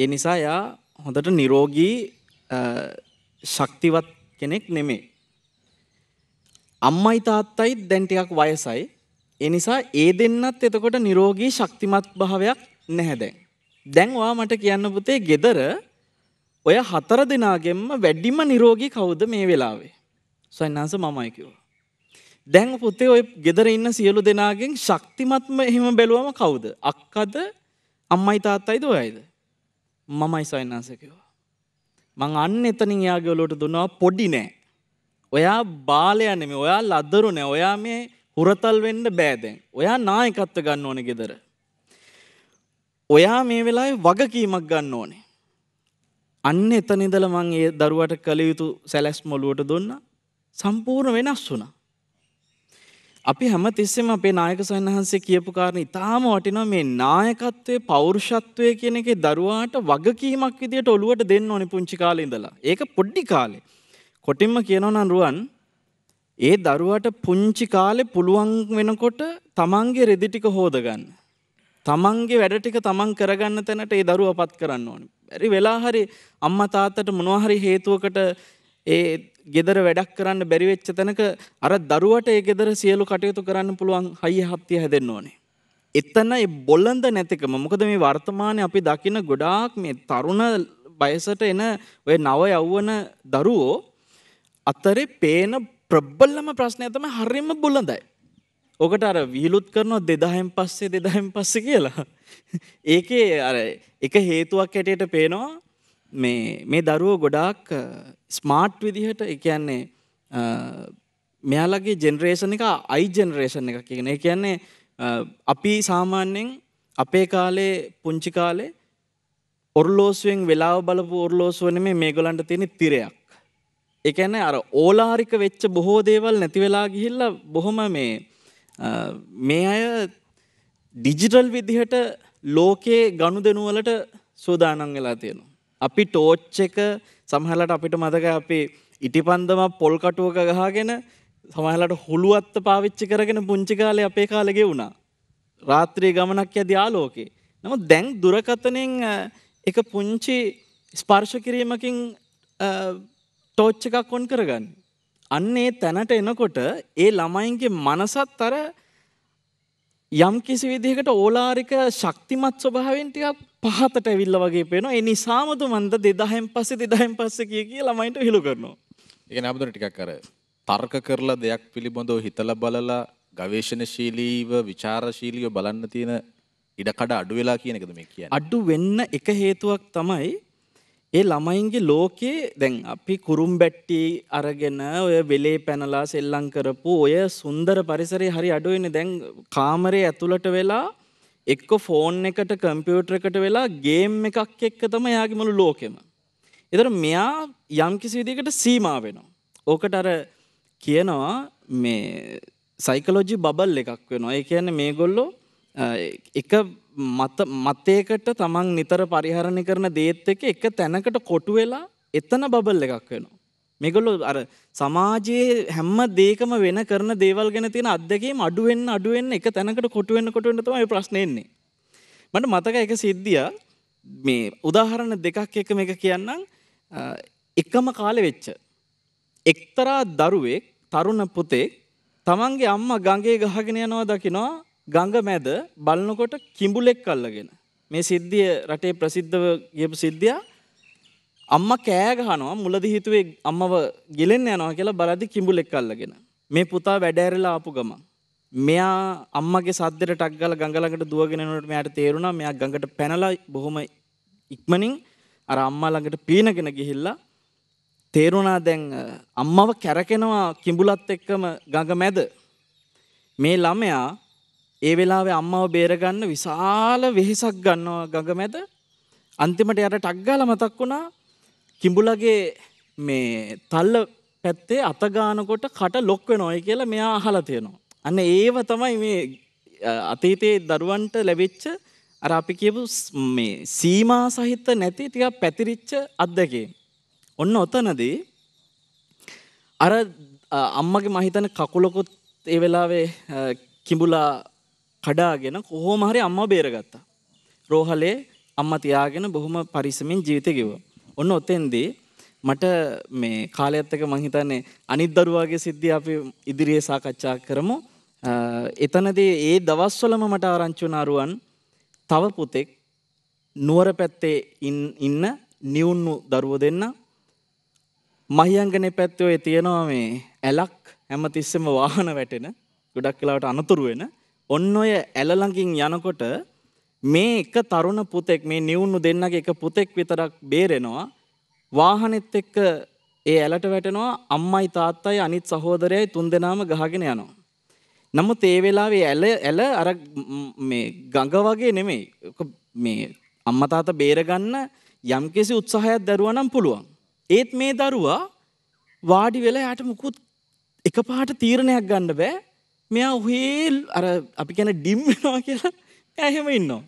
ඒ නිසා එයා හොඳට නිරෝගී ශක්තිවත් කෙනෙක් නෙමේ. අම්මයි තාත්තයි දැන් ටිකක් වයසයි. ඒ නිසා ඒ දෙන්නත් එතකොට නිරෝගී ශක්තිමත් භාවයක් නැහැ දැන්. දැන් ඔයා මට කියන්න පුතේ ගෙදර ඔය හතර දෙනාගෙන්ම වැඩිම නිරෝගී කවුද මේ වෙලාවේ? සයන්නාස මමයි කිව්වා. දැන් පුතේ ඔය ගෙදර ඉන්න සියලු දෙනාගෙන් ශක්තිමත්ම එහෙම බැලුවම කවුද? අක්කද අම්මයි තාත්තයිද ඔයයිද? මමයි සයින්නාසකවා. මං අන්න එතනින් යාගේ ඔලුවට දුන්නවා පොඩි නෑ. ඔයා බාලය නෙමෙයි ඔයා ලදරු නෑ ඔයා මේ හුරතල් වෙන්න බෑ දැන්. ඔයා නායකත්ව ගන්න ඕනේ ගෙදර. ඔයා මේ වෙලාවේ වගකීමක් ගන්න ඕනේ. අන්න එතන ඉඳලා මං ඒ දරුවට කළ යුතු සැලැස්ම ඔලුවට දුන්නා. සම්පූර්ණ වෙනස් වුණා. අපි හැම තිස්සෙම අපේ නායක සවන්හන්සේ කියපු කාරණ ඉතාම වටිනවා මේ නායකත්වය පෞරුෂත්වය කියන එකේ දරුවාට වගකීමක් විදියට ඔළුවට දෙන්න ඕනි පුංචි කාලේ ඉඳලා. ඒක පොඩ්ඩි කාලේ. කොටින්ම කියනවා නම් රුවන් ඒ දරුවට පුංචි කාලේ පුළුවන් වෙනකොට තමන්ගේ රෙදි ටික හොදගන්න. තමන්ගේ වැඩ ටික තමන් කරගන්න තැනට ඒ දරුවා පත් කරන්න ඕනේ. බැරි වෙලා හරි අම්මා තාත්තට මොනවා හරි හේතුවකට ඒ ගෙදර වැඩක් කරන්න බැරිවෙච්ච තැනක අර දරුවට ඒ ගෙදර සියලු කටයුතු කරන්න පුළුවන් හයිය හත්තිය හැදෙන්න ඕනේ. එතන ඒ බොල්ලඳ නැතිකම මොකද මේ වර්තමානය අපි දකින ගොඩාක් මේ තරුණ බයසට එන ඔය නව යව්වන දරුවෝ අතරේ පේන ප්‍රබ්බල්ලම ප්‍රශ්නය තම හරිම බොලඳයි. ඕකට අර විහිලුත් කරනවා දෙදාහෙන් පස්සේ දෙදාහෙන් පස්ස කියලා. ඒකේ අර එක හේතුවක් හැටියට පේනවා මේ මේ දරුවෝ ගොඩාක් ස්මාර්ට් විදිහට ඒ කියන්නේ මෙයාලගේ ජෙනරේෂන් එක අයි ජෙනරේෂන් එක කියන. ඒ කියන්නේ අපි සාමාන්‍යයෙන් අපේ කාලේ පුංචි කාලේ ඔර්ලෝසුවෙන් වෙලාව බලපු ඔර්ලෝසුව නෙමෙයි මේගොල්ලන්ට තියෙන තිරයක්. ඒ කියන්නේ අර ඕලාරික වෙච්ච බොහෝ දේවල් නැති වෙලා ගිහිල්ලා බොහොම මේ මේ අය ඩිජිටල් විදිහට ලෝකයේ ගනුදෙනුවලට සූදානම් වෙලා තියෙනවා. අපි ටෝච් එක සමහලට අපිට මතක අපේ ඉටිපන්දම පොල් කටුවක ගහගෙන සමහලට හොළුවත්ත පාවිච්චි කරගෙන පුංචි කාලේ අපේ කාලෙගේ වුණා. රාත්‍රී ගමනක් ඇද ආලෝකේ. නම දැන් දුරකතනෙන් එක පුංචි ස්පර්ශ කිරීමකින් ටෝච් එකක් ඔොන් කරගන්න. අන්නේ තැනට එනකොට ඒ ළමයින්ගේ මනසත් අර යම් කිසි විදිහකට ඕලාරික ශක්තිමත් ස්වභාවෙන් ටිකක් පහතට ඇවිල්ල වගේ පේනවා ඒ නිසාම තුමන්ද දෙදාහෙන් පස්සේ දෙදාහෙන් පස්සේ කිය කිය
ළමයින්ට විහිළු කරනවා. ඒක නබුදුර ටිකක් අර තර්ක කරලා දෙයක් පිළිබඳව හිතලා බලලා ගවේශනශීලීව විචාරශීලීව බලන්න තියෙන ඉඩකඩ අඩු වෙලා කියන එකද මේ කියන්නේ? අඩු වෙන්න එක හේතුවක් තමයි ඒ ළමයින්ගේ ලෝකේ දැන්
අපි කුරුම් බැට්ටි අරගෙන ඔය වෙලේ පැනලා සෙල්ලම් කරපු ඔය සුන්දර පරිසරය හරි අඩුවෙන්නේ දැන් කාමරේ ඇතුළට වෙලා එක්ක ෆෝන් එකට කම්පියුටර් එකට වෙලා ගේම් එකක් එක්ක තමයි එයාගේ මුළු ලෝකෙම. ඒතර මෙයා යම් කිසි විදිහකට සීමා වෙනවා. ඕකට අර කියනවා මේ සයිකලෝජි බබල් එකක් වෙනවා. ඒ කියන්නේ මේගොල්ලෝ එක මත මතයකට තමන් නිතර පරිහරණය කරන දේත් එක එක තැනකට කොටු වෙලා එතන බබල් එකක් වෙනවා. මේගොල්ලෝ අර සමාජයේ හැම දෙයකම වෙන කරන දේවල් ගැන තියෙන අත්දැකීම් අඩු වෙන්න අඩු වෙන්න එක තැනකට කොටු වෙන්න කොටු වෙන්න තමයි ප්‍රශ්නේ එන්නේ. මට මතකයි එක සිද්ධිය මේ උදාහරණ දෙකක් එක මේක කියන්නම් එකම කාලෙ වෙච්ච එක්තරා දරුවෙක් තරුණ පුතෙක් තමන්ගේ අම්මා ගඟේ ගහගෙන යනවා දකිනවා ගඟ මැද බලනකොට කිඹුලෙක් අල්ලගෙන මේ සිද්ධිය රටේ ප්‍රසිද්ධව ගියපු සිද්ධියක් අම්ම කෑගහනවා මුලදි හිතුවේ අම්මව ගෙලෙන්න යනවා කියලා බලද්දි කිඹුලෙක් අල්ලගෙන. මේ පුතා වැඩ ඇරලා ආපු ගමන්. මෙයා අම්මගේ සද්දෙට ටක් ගාලා ගඟ ළඟට දුවගෙන යනකොට මෙයාට තේරුණා මෙයා ගඟට පැනලා බොහොම ඉක්මනින් අර අම්මා ළඟට පීනගෙන ගිහිල්ලා තේරුණා දැන් අම්මව කැරකෙනවා කිඹුලත් එක්කම ගඟ මැද. මේ ළමයා ඒ වෙලාවේ අම්මව බේරගන්න විශාල වෙහෙසක් ගන්නවා ගඟ මැද. අන්තිමට යට ටක් ගාලා මතක් වුණා කිඹුලගේ මේ තල්ල පැත්තේ අතගානකොට කට ලොක්ව නොයි කියලා මෙයා අහලා තියෙනවා. අන්න ඒව තමයි මේ අතීතයේ දරුවන්ට ලැබෙච්ච අර අපි කියපු මේ සීමා සහිත නැති ටිකක් පැතිරිච්ච අත්දැකීම්. ඔන්න ඔතනදී අර අම්මගේ මහිතන කකුලකුත් ඒ වෙලාවේ කිඹුලා කඩාගෙන කොහොම හරි අම්මා බේරගත්තා. රෝහලේ අම්මා තියාගෙන බොහොම පරිස්සමින් ජීවිතය ගෙවුවා. ඔන්න ඔතෙන්දී මට මේ කාලයත් එක්ක මං හිතන්නේ අනිත් දරුවාගේ සිද්ධිය අපි ඉදිරියේ සාකච්ඡා කරමු. එතනදී ඒ දවස්වලම මට ආරංචි වුණ අරුවන් තව පුතෙක් නුවර පැත්තේ ඉන්න නිවුණු දරුවෝ දෙන්න මහියංගනේ පැත්තේ ඔය තියෙනවා මේ ඇලක් හැමතිස්සෙම වාහන වැටෙන ගොඩක් වෙලාවට අනතුරු වෙන ඔන්න ඔය ඇල ළඟින් යනකොට මේ එක තරුණ පුතෙක් මේ නිවුණු දෙන්නගේ එක පුතෙක් විතරක් බේරෙනවා වාහනෙත් එක්ක ඒ ඇලට වැටෙනවා අම්මයි තාත්තයි අනිත් සහෝදරයයි තුන් දෙනාම ගහගෙන යනවා. නමුත් ඒ වෙලාවේ ඇල ඇල අර මේ ගඟ වගේ නෙමෙයි. මේ අම්මා තාත්තා බේරගන්න යම්කිසි උත්සාහයක් දරුවා නම් පුළුවන්. ඒත් මේ දරුවා වාඩි වෙලා යාට මුකුත් එකපාරට තීරණයක් ගන්න බෑ. මෙයා ඔහේ අර අපි කියන ඩිම් වෙනවා කියලා එයා එහෙම ඉන්නවා.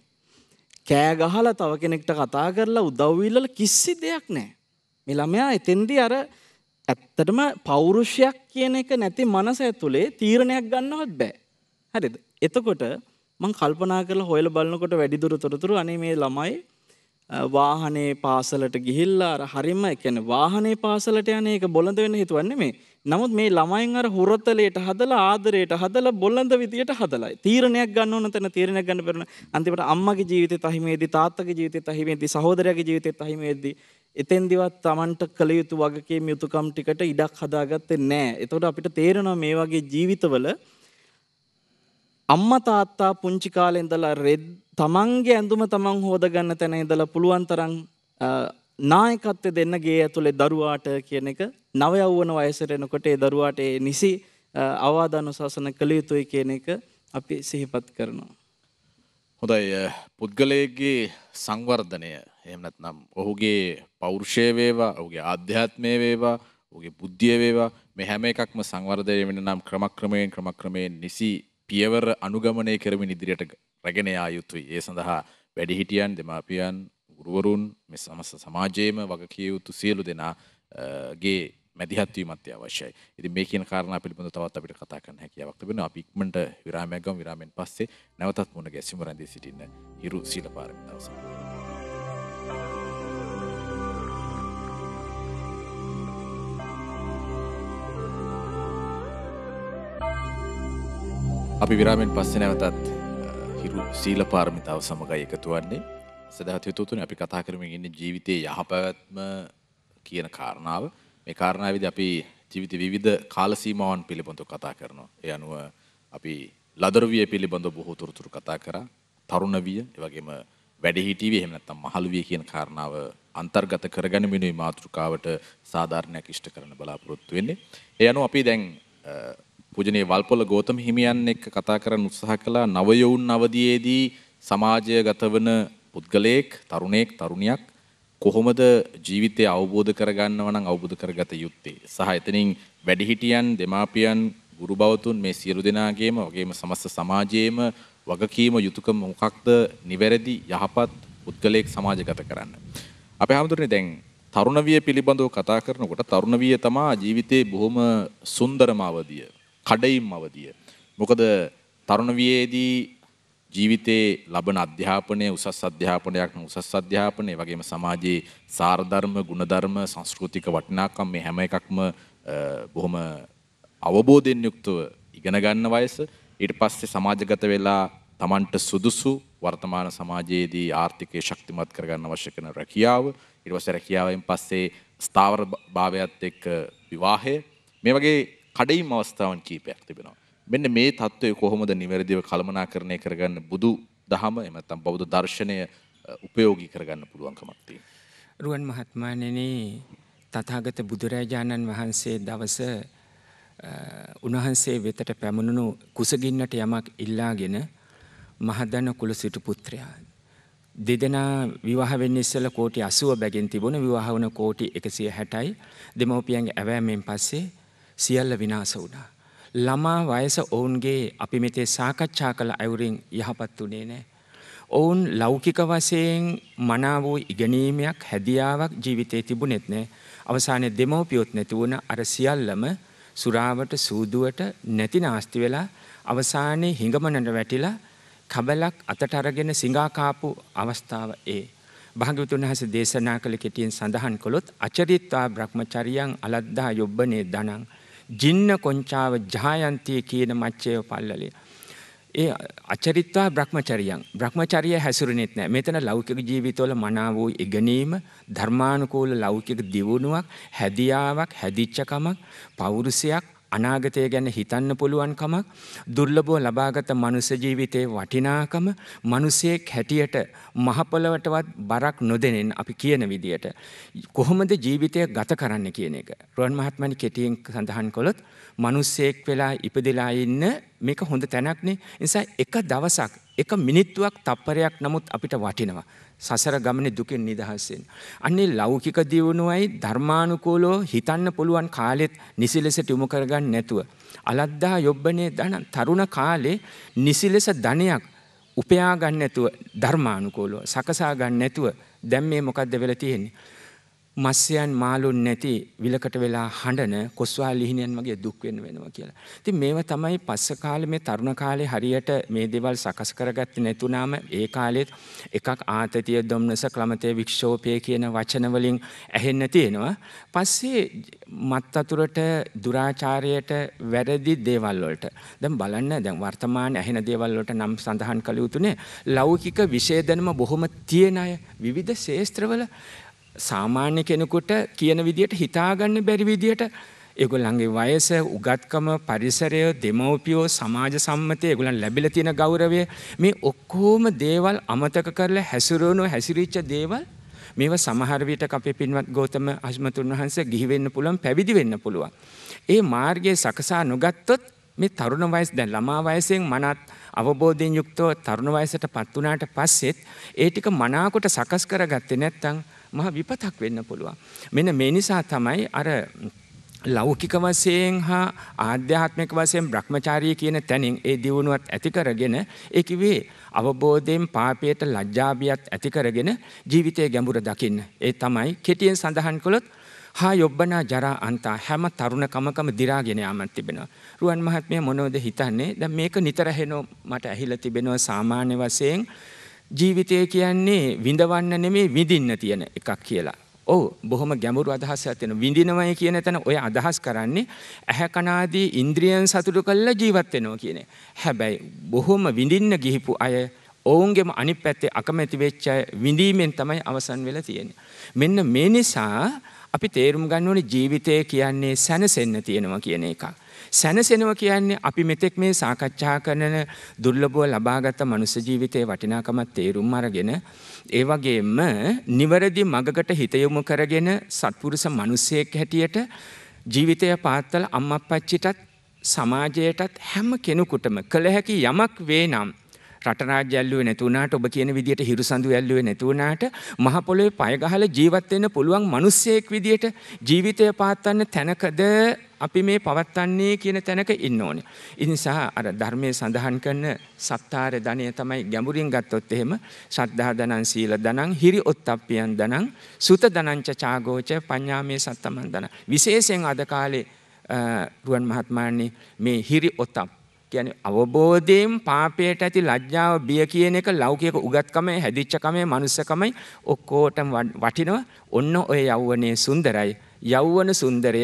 කෑ ගහලා තව කෙනෙක්ට කතා කරලා උදව් ඉල්ලලා කිසි දෙයක් නැහැ. මේ ළමයා එතෙන්දී අර ඇත්තටම පෞරුෂයක් කියන එක නැති මනස ඇතුලේ තීරණයක් ගන්නවත් බෑ. හරිද? එතකොට මං කල්පනා කරලා හොයලා බලනකොට වැඩිදුර තොරතුරු අනේ මේ ළමයි වාහනේ පාසලට ගිහිල්ලා අර හරිම කියන්නේ වාහනේ පාසලට යන්නේ ඒක බොළඳ වෙන්න හේතුවක් නෙමෙයි. නමුත් මේ ළමයින් අර හුරතලයට හදලා ආදරයට හදලා බොළඳ විදියට හදලා. තීරණයක් ගන්න ඕන තැන තීරණයක් ගන්න බැරුණ අන්තිමට අම්මගේ ජීවිතේ තහිමේදී තාත්තගේ ජීවිතේ තහිමේදී සහෝදරයාගේ ජීවිතේ තහිමේදී එතෙන්දිවත් Tamanට කළ යුතු වගකීම් යුතුයකම් ටිකට ඉඩක් හදාගත්තේ නැහැ. එතකොට අපිට තේරෙනවා මේ වගේ ජීවිතවල අම්ම තාත්තා පුංචි කාලේ ඉඳලා තමන්ගේ ඇඳුම තමන් හොදගන්න තැන ඉඳලා පුළුවන් තරම් නායකත්වය දෙන්න ගේ ඇතුළේ දරුවාට කියන එක නව යවවන වයසට එනකොට ඒ දරුවාට ඒ නිසි අවාධානුශාසන කළ යුතුයි කියන එක අපි සිහිපත් කරනවා.
හොඳයි පුද්ගලයගේ සංවර්ධනය එහෙම නැත්නම් ඔහුගේ පෞරුෂය වේවා ඔහුගේ ආධ්‍යාත්මය වේවා ඔහුගේ බුද්ධිය වේවා මේ හැම එකක්ම සංවර්ධනය වෙන නම් ක්‍රමක්‍රමයෙන් ක්‍රමක්‍රමයෙන් නිසි පියවර අනුගමනය කරමින් ඉදිරියට රැගෙන යා යුතුයි. ඒ සඳහා වැඩිහිටියන් දෙමාපියන් ගුරුවරුන් මේ සමස්ත සමාජයේම වගකිය යුතු සියලු දෙනාගේ මැදිහත්වීමත් අවශ්‍යයි. ඉතින් මේ කියන කාරණා පිළිබඳව තවත් අපිට කතා කරන්න හැකියාවක් තිබෙනවා. අපි ඉක්මනට විරාමයක් ගමු. විරාමෙන් පස්සේ නැවතත් මුණ ගැසිමු රැඳී සිටින්න හිරු සීල පාරමිතාව සමඟ. අපි විරාමෙන් පස්සේ නැවතත් හිරු සීල පාරමිතාව සමඟයි එකතුවන්නේ සැදහතයුතුතුන අපි කතා කරමින් ඉන්න ජීවිතය යහපැවැත්ම කියන කාරණාව මේ කාරණාවද අපි ජීවිත විධ කාලසීමාවන් පිළිබඳු කතා කරනවා. එය අනුව අපි ලදරවිය පිළිබඳ බොහෝ තුරතුරු කතා කර තරුණ විය එවගේම වැඩිහිටීව හෙමනත්තම් මහළුවිය කියන කාරණාව අන්තර්ගත කරගැනමිනුයි මාතෘකාවට සාධාරණයක් ඉෂ්ට කරන බලාපොරොත්තු වෙන්නේ. ඒ අනුව අපි දැන් පුජනේ වල්පොල ගෝතම හිමියන් එක්ක කතා කරන්න උත්සාහ කළා නවයවුන් අවධියේදී සමාජය ගතවන පුද්ගලයෙක් තරුණයෙක් තරුණියක් කොහොමද ජීවිතය අවබෝධ කරගන්නව නම් අවබෝධ කරගත යුත්තේ සහ එතනින් වැඩිහිටියන් දෙමාපියන් ගුරු බවතුන් මේ සියලු දෙනාගේම වගේම සමස්ත සමාජයේම වගකීම යුතුයකම මොකක්ද නිවැරදි යහපත් පුද්ගලයෙක් සමාජගත කරන්න. අපේ හැමතුරනේ දැන් තරුණවිය පිළිබඳව කතා කරනකොට තරුණවිය තමා ජීවිතේ බොහොම සුන්දරම අවධිය, කඩයිම් අවධිය. මොකද තරුණවියේදී ජීවිතයේ ලබන අධ්‍යාපනය උසස් අධ්‍යාපනයක් උසස් අධ්‍යාපනය වගේම සමාජයේ සාරධර්ම ගුණධර්ම සංස්කෘතික වටිනාකම් මේ හැම එකක්ම බොහොම අවබෝධයෙන් යුක්තව ඉගෙන ගන්න වයස ඊට පස්සේ සමාජගත වෙලා Tamanට සුදුසු වර්තමාන සමාජයේදී ආර්ථිකය ශක්තිමත් කරගන්න අවශ්‍ය කරන රැකියාව ඊට පස්සේ රැකියාවෙන් පස්සේ ස්ථාවර භාවයත් එක්ක විවාහය මේ වගේ කඩයිම් අවස්ථාවන් කීපයක් තිබෙනවා මෙන්න මේ தত্ত্বය කොහොමද නිවැරදිව කළමනාකරණය කරගන්න බුදු දහම එහෙම නැත්නම් බෞද්ධ දර්ශනය උපයෝගී කරගන්න පුළුවන්කමක් තියෙනවා.
රුවන් මහත්මයාණෙනි තථාගත බුදුරජාණන් වහන්සේ දවස උන්වහන්සේ වෙතට පැමුණුණු කුසගින්නට යමක් ඉල්ලාගෙන මහදන කුල සිටු පුත්‍රයා. දෙදෙනා විවාහවෙන්න ඉස්සල කෝටි අසුව බැගෙන් තිබුණ විවාහවන කෝටි එකසිය හැටයි දෙමවපියන්ගේ ඇවෑමෙන් පස්සේ සියල්ල විනාස වුණා. ළමා වයස ඔවුන්ගේ අපි මෙතේ සාකච්ඡා කළ අයුරින් යහපත් වුණේ නෑ. ඔවුන් ලෞකික වසයෙන් මනා වූ ඉගනීමයක් හැදියාවක් ජීවිතය තිබුණෙත් නෑ අවසානය දෙමෝපියොත් නැතිවුණ අර සියල්ලම සුරාවට සූදුවට නැති නාස්ති වෙලා අවසානයේ හිඟමනට වැටිලා කබලක් අතට අරගෙන සිඟාකාපු අවස්ථාව ඒ. භාග්‍යවතුන් වහන්සේ දේශනා කළ කෙටියෙන් සඳහන් කළොත් අචරිත්වා බ්‍රහ්මචරියන් අලද්දා යොබ්බනේ දනං ජින්න කොංචාව ජායන්තිය කියන මච්චයෝ පල්ලලිය. ඒ අචරිත්වා බ්‍රහ්මචරියන් බ්‍රහ්මචරිය හැසුරුනෙත් නෑ මෙතන ලෞකික ජීවිතවල මනා වූ ඉගෙනීම ධර්මානුකූල ලෞකික දියුණුවක් හැදියාවක් හැදිච්චකමක් පෞරුෂයක් අනාගතය ගැන හිතන්න පුළුවන්කමක් දුර්ලභව ලබාගත මනුෂ්‍ය ජීවිතයේ වටිනාකම මිනිසෙක් හැටියට මහපොළවටවත් බරක් නොදෙනෙන් අපි කියන විදියට කොහොමද ජීවිතය ගත කරන්න කියන එක රුවන් මහත්මනි කෙටියෙන් සඳහන් කළොත් මිනිසෙක් වෙලා ඉපදලා ඉන්න මේක හොඳ තැනක්නේ නිසා එක දවසක් එක මිනිත්තුවක් තප්පරයක් නමුත් අපිට වටිනවා සසර ගමනේ දුකෙන් නිදහස් අන්නේ ලෞකික දියුණුවයි ධර්මානුකූලව හිතන්න පුළුවන් කාලෙත් නිසි ලෙසට යොමු කරගන්න නැතුව අලද්දා යොබ්බනේ ධන තරුණ කාලේ නිසි ලෙස ධනයක් උපයා ගන්න නැතුව ධර්මානුකූලව සකසා ගන්න නැතුව දැන් මේ මොකද්ද වෙලා තියෙන්නේ මස්යන් මාලුන් නැති විලකට වෙලා හඬන කොස්වා ලිහිණයන් වගේ දුක් වෙන්න වෙනවා කියලා. ඉතින් මේව තමයි පස්ස කාලේ මේ තරුණ කාලේ හරියට මේ දේවල් සකස් කරගත්තේ නැතුණාම ඒ කාලෙත් එකක් ආතතිය ධම්නස ක්‍රමතේ වික්ෂෝපය කියන වචන වලින් ඇහෙන්න තියෙනවා. පස්සේ මත් අතුරට දුරාචාරයට වැරදි දේවල් වලට දැන් බලන්න දැන් වර්තමාන ඇහෙන දේවල් වලට නම් සඳහන් කළ යුතුනේ ලෞකික විශේෂ දැනුම බොහොම තියෙන අය විවිධ ශාස්ත්‍රවල සාමාන්‍ය කෙනෙකුට කියන විදියට හිතාගන්න බැරි විදියට ඒගොල්ලන්ගේ වයස උගත්කම පරිසරය දෙමව්පියෝ සමාජ සම්මතය ඒගොල්ලන් ලැබිලා තියෙන ගෞරවය මේ ඔක්කොම දේවල් අමතක කරලා හැසිරෙනු හැසිරිච්ච දේවල් මේව සමහර විට අපේ පින්වත් ගෞතම අස්මතුන් වහන්සේ ගිහි වෙන්න පුළුවන් පැවිදි වෙන්න පුළුවන්. ඒ මාර්ගයේ සකසා නොගත්තොත් මේ තරුණ වයස දැන් ළමා වයසෙන් මනත් අවබෝධයෙන් යුක්තව තරුණ වයසටපත් වුණාට පස්සෙත් ඒ ටික මනාකොට සකස් කරගත්තේ නැත්නම් මහ විපතක් වෙන්න පුළුවන්. මෙන මේ නිසා තමයි අර ලෞකික වසයෙන් හා ආධ්‍යාත්මික වසයෙන් බ්‍රහ්මචාරී කියන තැනින් ඒ දියුණුවත් ඇති කරගෙන ඒ කිවේ අවබෝධයෙන් පාපයට ලජ්ජාබියත් ඇති කරගෙන ජීවිතය ගැඹුර දකින්න. ඒ තමයි කෙටියෙන් සඳහන් කළොත් හා යොබ්බනා ජරා අන්තා හැම තරුණ කමකම දිරාගෙන යාමක් තිබෙනවා. රුවන් මහත්මිය මොනවද හිතන්නේ? දැන් මේක නිතර හෙනෝ මට ඇහිලා තිබෙනවා සාමාන්‍ය වශයෙන් ජීවිතය කියන්නේ විඳවන්න නෙමේ විඳින්න තියෙන එකක් කියලා. ඔව් බොහොම ගැඹුරු අදහස් ඇතින විඳිනවයි කියන තැන ඔය අදහස් කරන්නේ ඇහැ කනාදී ඉන්ද්‍රියන් සතුටු කළා ජීවත් වෙනවා කියන හැබැයි බොහොම විඳින්න ගිහිපු අය ඔවුන්ගේම අනිත් පැත්තේ අකමැති වෙච්ච අය විඳීමෙන් තමයි අවසන් වෙලා තියෙන්නේ. මෙන්න මේ නිසා අපි තේරුම් ගන්න ඕනේ ජීවිතය කියන්නේ සැනසෙන්න තියෙනවා කියන එකක්. සැනසෙනවා කියන්නේ අපි මෙතෙක් මේ සාකච්ඡා කරන දුර්ලභව ලබාගත් මනුස්ස ජීවිතයේ වටිනාකමත් තේරුම් අරගෙන ඒ වගේම නිවැරදි මඟකට හිත යොමු කරගෙන සත්පුරුෂ මිනිසෙක් හැටියට ජීවිතය පාත්තල අම්මා අප්පච්චිටත් සමාජයටත් හැම කෙනෙකුටම කළ හැකි යමක් වේ නම් රට රාජ්‍ය ඇල්ලුවේ නැති වුණාට ඔබ කියන විදියට හිරුසඳු ඇල්ලුවේ නැති වුණාට මහ පොළොවේ පය ගහලා ජීවත් වෙන්න පුළුවන් මිනිස්සෙක් විදියට ජීවිතය පාත්තන්න තැනකද අපි මේ පවත්න්නේ කියන තැනක ඉන්න ඕනේ. ඒ නිසා අර ධර්මයේ සඳහන් කරන සත්තාර ධනය තමයි ගැඹුරින් ගත්තොත් එහෙම ශ්‍රද්ධා ධනං සීල ධනං හිරි ඔත්තප්පියන් ධනං සුත ධනංච චාගෝච පඤ්ඤාමේ සත්තමන් ධන. විශේෂයෙන් අද කාලේ රුවන් මහත්මයාණනි මේ හිරි ඔත්තප් කියන්නේ අවබෝධයෙන් පාපයට ඇති ලැජ්ජාව බිය කියන එක ලෞකික උගත්කමේ හැදිච්චකමේ මනුස්සකමයි ඔක්කොටම වටිනවා. ඔන්න ඔය යෞවනයේ සුන්දරයි. යෞවන සුන්දරය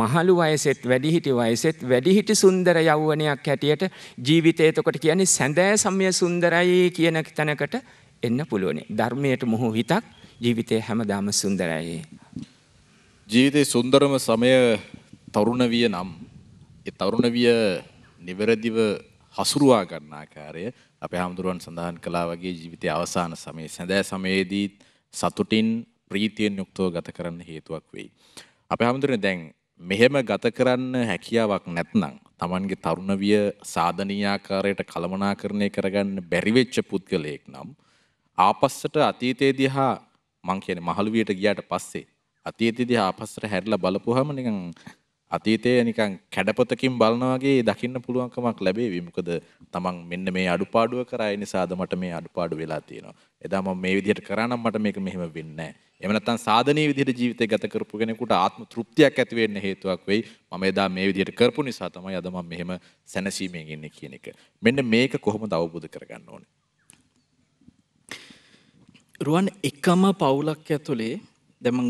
මහලු වයසෙත් වැඩිහිටි වයසෙත් වැඩිහිටි සුන්දර යෞවනයක් හැටියට ජීවිතය එතකොට කියන්නේ සැඳෑ සමය සුන්දරයි කියන තැනකට එන්න පුළුවනේ. ධර්මයට මොහු හිතක් ජීවිතය හැමදාම සුන්දරයි.
ජීවිතේ සුන්දරම සමය තරුණ විය නම් ඒ තරුණ විය නිවැරදිව හසුරුවා ගන්න ආකාරය අපේ හාමුදුරුවන් සඳහන් කළා වගේ ජීවිතයේ අවසාන සමයේ සැඳෑ සමයේදී සතුටින් ප්‍රීතියෙන් යුක්තව ගත කරන්න හේතුවක් වෙයි. අපේ හාමුදුරනේ දැන් මෙහෙම ගත කරන්න හැකියාවක් නැත්නම් Tamanගේ තරුණවිය සාධනීය ආකාරයට කළමනාකරණය කරගන්න බැරි වෙච්ච පුද්ගලයෙක් නම් ආපස්සට අතීතයේදී හා මං කියන්නේ මහලු වියට ගියාට පස්සේ අතීතයේදී ආපස්සට හැරිලා බලපුවාම නිකන් අතීතයේ නිකන් කැඩපතකින් බලනවා වගේ දකින්න පුළුවන්කමක් ලැබෙවි. මොකද තමන් මෙන්න මේ අඩුපාඩුව කරාය නිසාද මට මේ අඩුපාඩු වෙලා තියෙනවා. එදා මම මේ විදිහට කරා නම් මට මේක මෙහෙම වෙන්නේ නැහැ. එහෙම නැත්නම් සාධනීය විදිහට ජීවිතය ගත කරපු කෙනෙකුට ආත්ම තෘප්තියක් ඇති වෙන්න හේතුවක් වෙයි. මම එදා මේ විදිහට කරපු නිසා තමයි අද මම මෙහෙම සැනසීමෙන් ඉන්නේ කියන එක. මෙන්න මේක කොහොමද අවබෝධ කරගන්න ඕනේ?
රුවන් එකම පවුලක් ඇතුලේ දැන් මම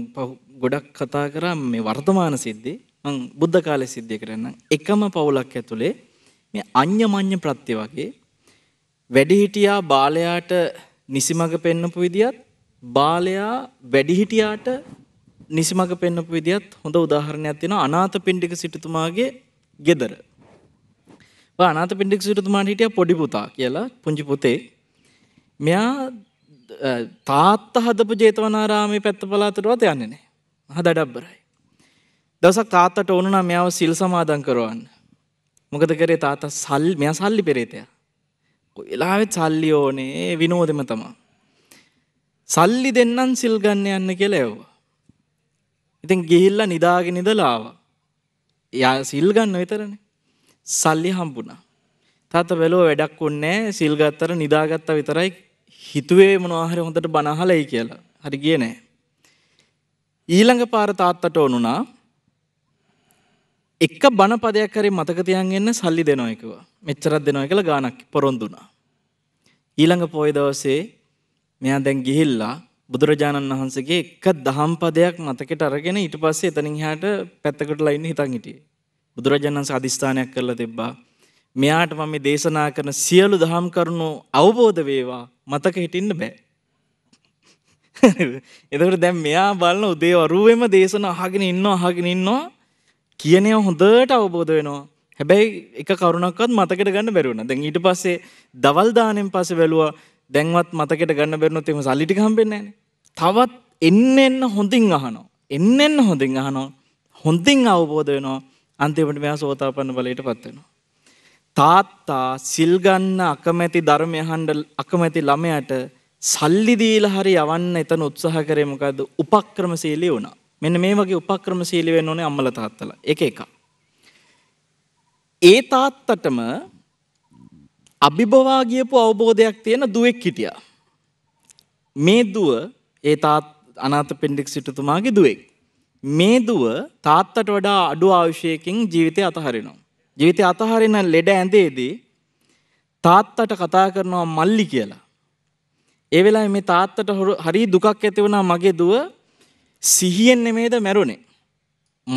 ගොඩක් කතා කරා මේ වර්තමාන සිද්ධි මං බුද්ධ කාලේ සිද්ධිය කරන්නම් එකම පවුලක් ඇතුලේ මේ අඤ්ඤමඤ්ඤ ප්‍රත්‍ය වගේ වැඩිහිටියා බාලයාට නිසිමඟ පෙන්නපු විදියත් බාලයා වැඩිහිටියාට නිසිමඟ පෙන්නපු විදියත් හොඳ උදාහරණයක් තියෙනවා අනාථපිණ්ඩික සිටුතුමාගේ ගෙදර. ඔය අනාථපිණ්ඩික සිටුතුමාට හිටියා පොඩි පුතා කියලා පුංචි පුතේ. මෙයා තාත්තා හදපු ජේතවනාරාමේ පැත්ත පළාතටවත් යන්නේ නැහැ. මහා දඩබ්බරයි. දවසක් තාත්තට ඕන නම් මෙයාව සිල් සමාදන් කරවන්න. මොකද කරේ තාත්තා සල් මෙයා සල්ලි පෙරේතයා. කොයිලාවෙත් සල්ලි ඕනේ විනෝදෙම තමයි. සල්ලි දෙන්නම් සිල් ගන්න යන්න කියලා එවුවා. ඉතින් ගිහිල්ලා නිදාගෙන ඉඳලා ආවා. යා සිල් ගන්න විතරනේ. සල්ලි හම්බුණා. තාත්තා බැලුවා වැඩක් ඕනේ සිල් ගත්තට නිදාගත්තා විතරයි හිතුවේ මොනවා හරි හොඳට බනහලයි කියලා. හරි ගියේ නෑ. ඊළඟ පාර තාත්තට ඕනුණා එක බණපදයක් හරි මතක තියන් එන්න සල්ලි දෙනවා එකවා. මෙච්චරක් දෙනවා කියලා ගාණක් පොරොන්දුනා. ඊළඟ පොය දවසේ මෙයා දැන් ගිහිල්ලා බුදුරජාණන් වහන්සේගේ එක දහම් පදයක් මතකට අරගෙන ඊට පස්සේ එතනින් එහාට පැත්තකටලා ඉන්න හිතන් හිටියේ. බුදුරජාණන් වහන්සේ අදිස්ථානයක් කරලා තිබ්බා. මෙයාට මම මේ දේශනා කරන සියලු දහම් කරුණු අවබෝධ වේවා මතක හිටින්න බෑ. <laughs> එතකොට දැන් මෙයා බලන උදේ වරුවේම දේශන අහගෙන ඉන්නවා අහගෙන ඉන්නවා කියනය හොඳට අවබෝධ වෙනවා. හැබැයි එක කරුණක්වත් මතකට ගන්න බැරුණ දැන් ඊට පස්සේ දවල්දානෙන් පස වැලුවා දැන්වත් මතකට ගන්න බැරනොත් එම සල්ලිටි හම්බෙන්නේ තවත් එන්න එන්න හොඳින් අහනෝ. එන්න එන්න හොඳින් අහනෝ හොඳින් අවබෝධ වෙනවා අන්තිමට මෙයා සෝතාපන්න බලයට පත්වෙනවා. තාත්තා සිල්ගන්න අකමැති ධර්මය හන්ඩ අකමැති ළමයට සල්ලිදීල හරි යවන්න එතන උත්සාහ කරේ මොකද උපක්‍රමශීලී වුණා. මෙන්න මේ වගේ උපක්‍රමශීලී වෙන්න ඕනේ අම්මලා තාත්තලා. එක එක. ඒ තාත්තටම අභිභවා ගියපු අවබෝධයක් තියෙන දුවෙක් හිටියා. මේ දුව ඒ තාත් අනාථ පෙන්ඩික් සිටුතුමාගේ දුවෙක්. මේ දුව තාත්තට වඩා අඩු ආයුෂයකින් ජීවිතය අතහරිනවා. ජීවිතය අතහරින ලෙඩ ඇඳේදී තාත්තට කතා කරනවා මල්ලි කියලා. ඒ වෙලාවේ මේ තාත්තට හරි දුකක් ඇති වුණා මගේ දුව සිහියෙන් නෙමේද මැරුණේ.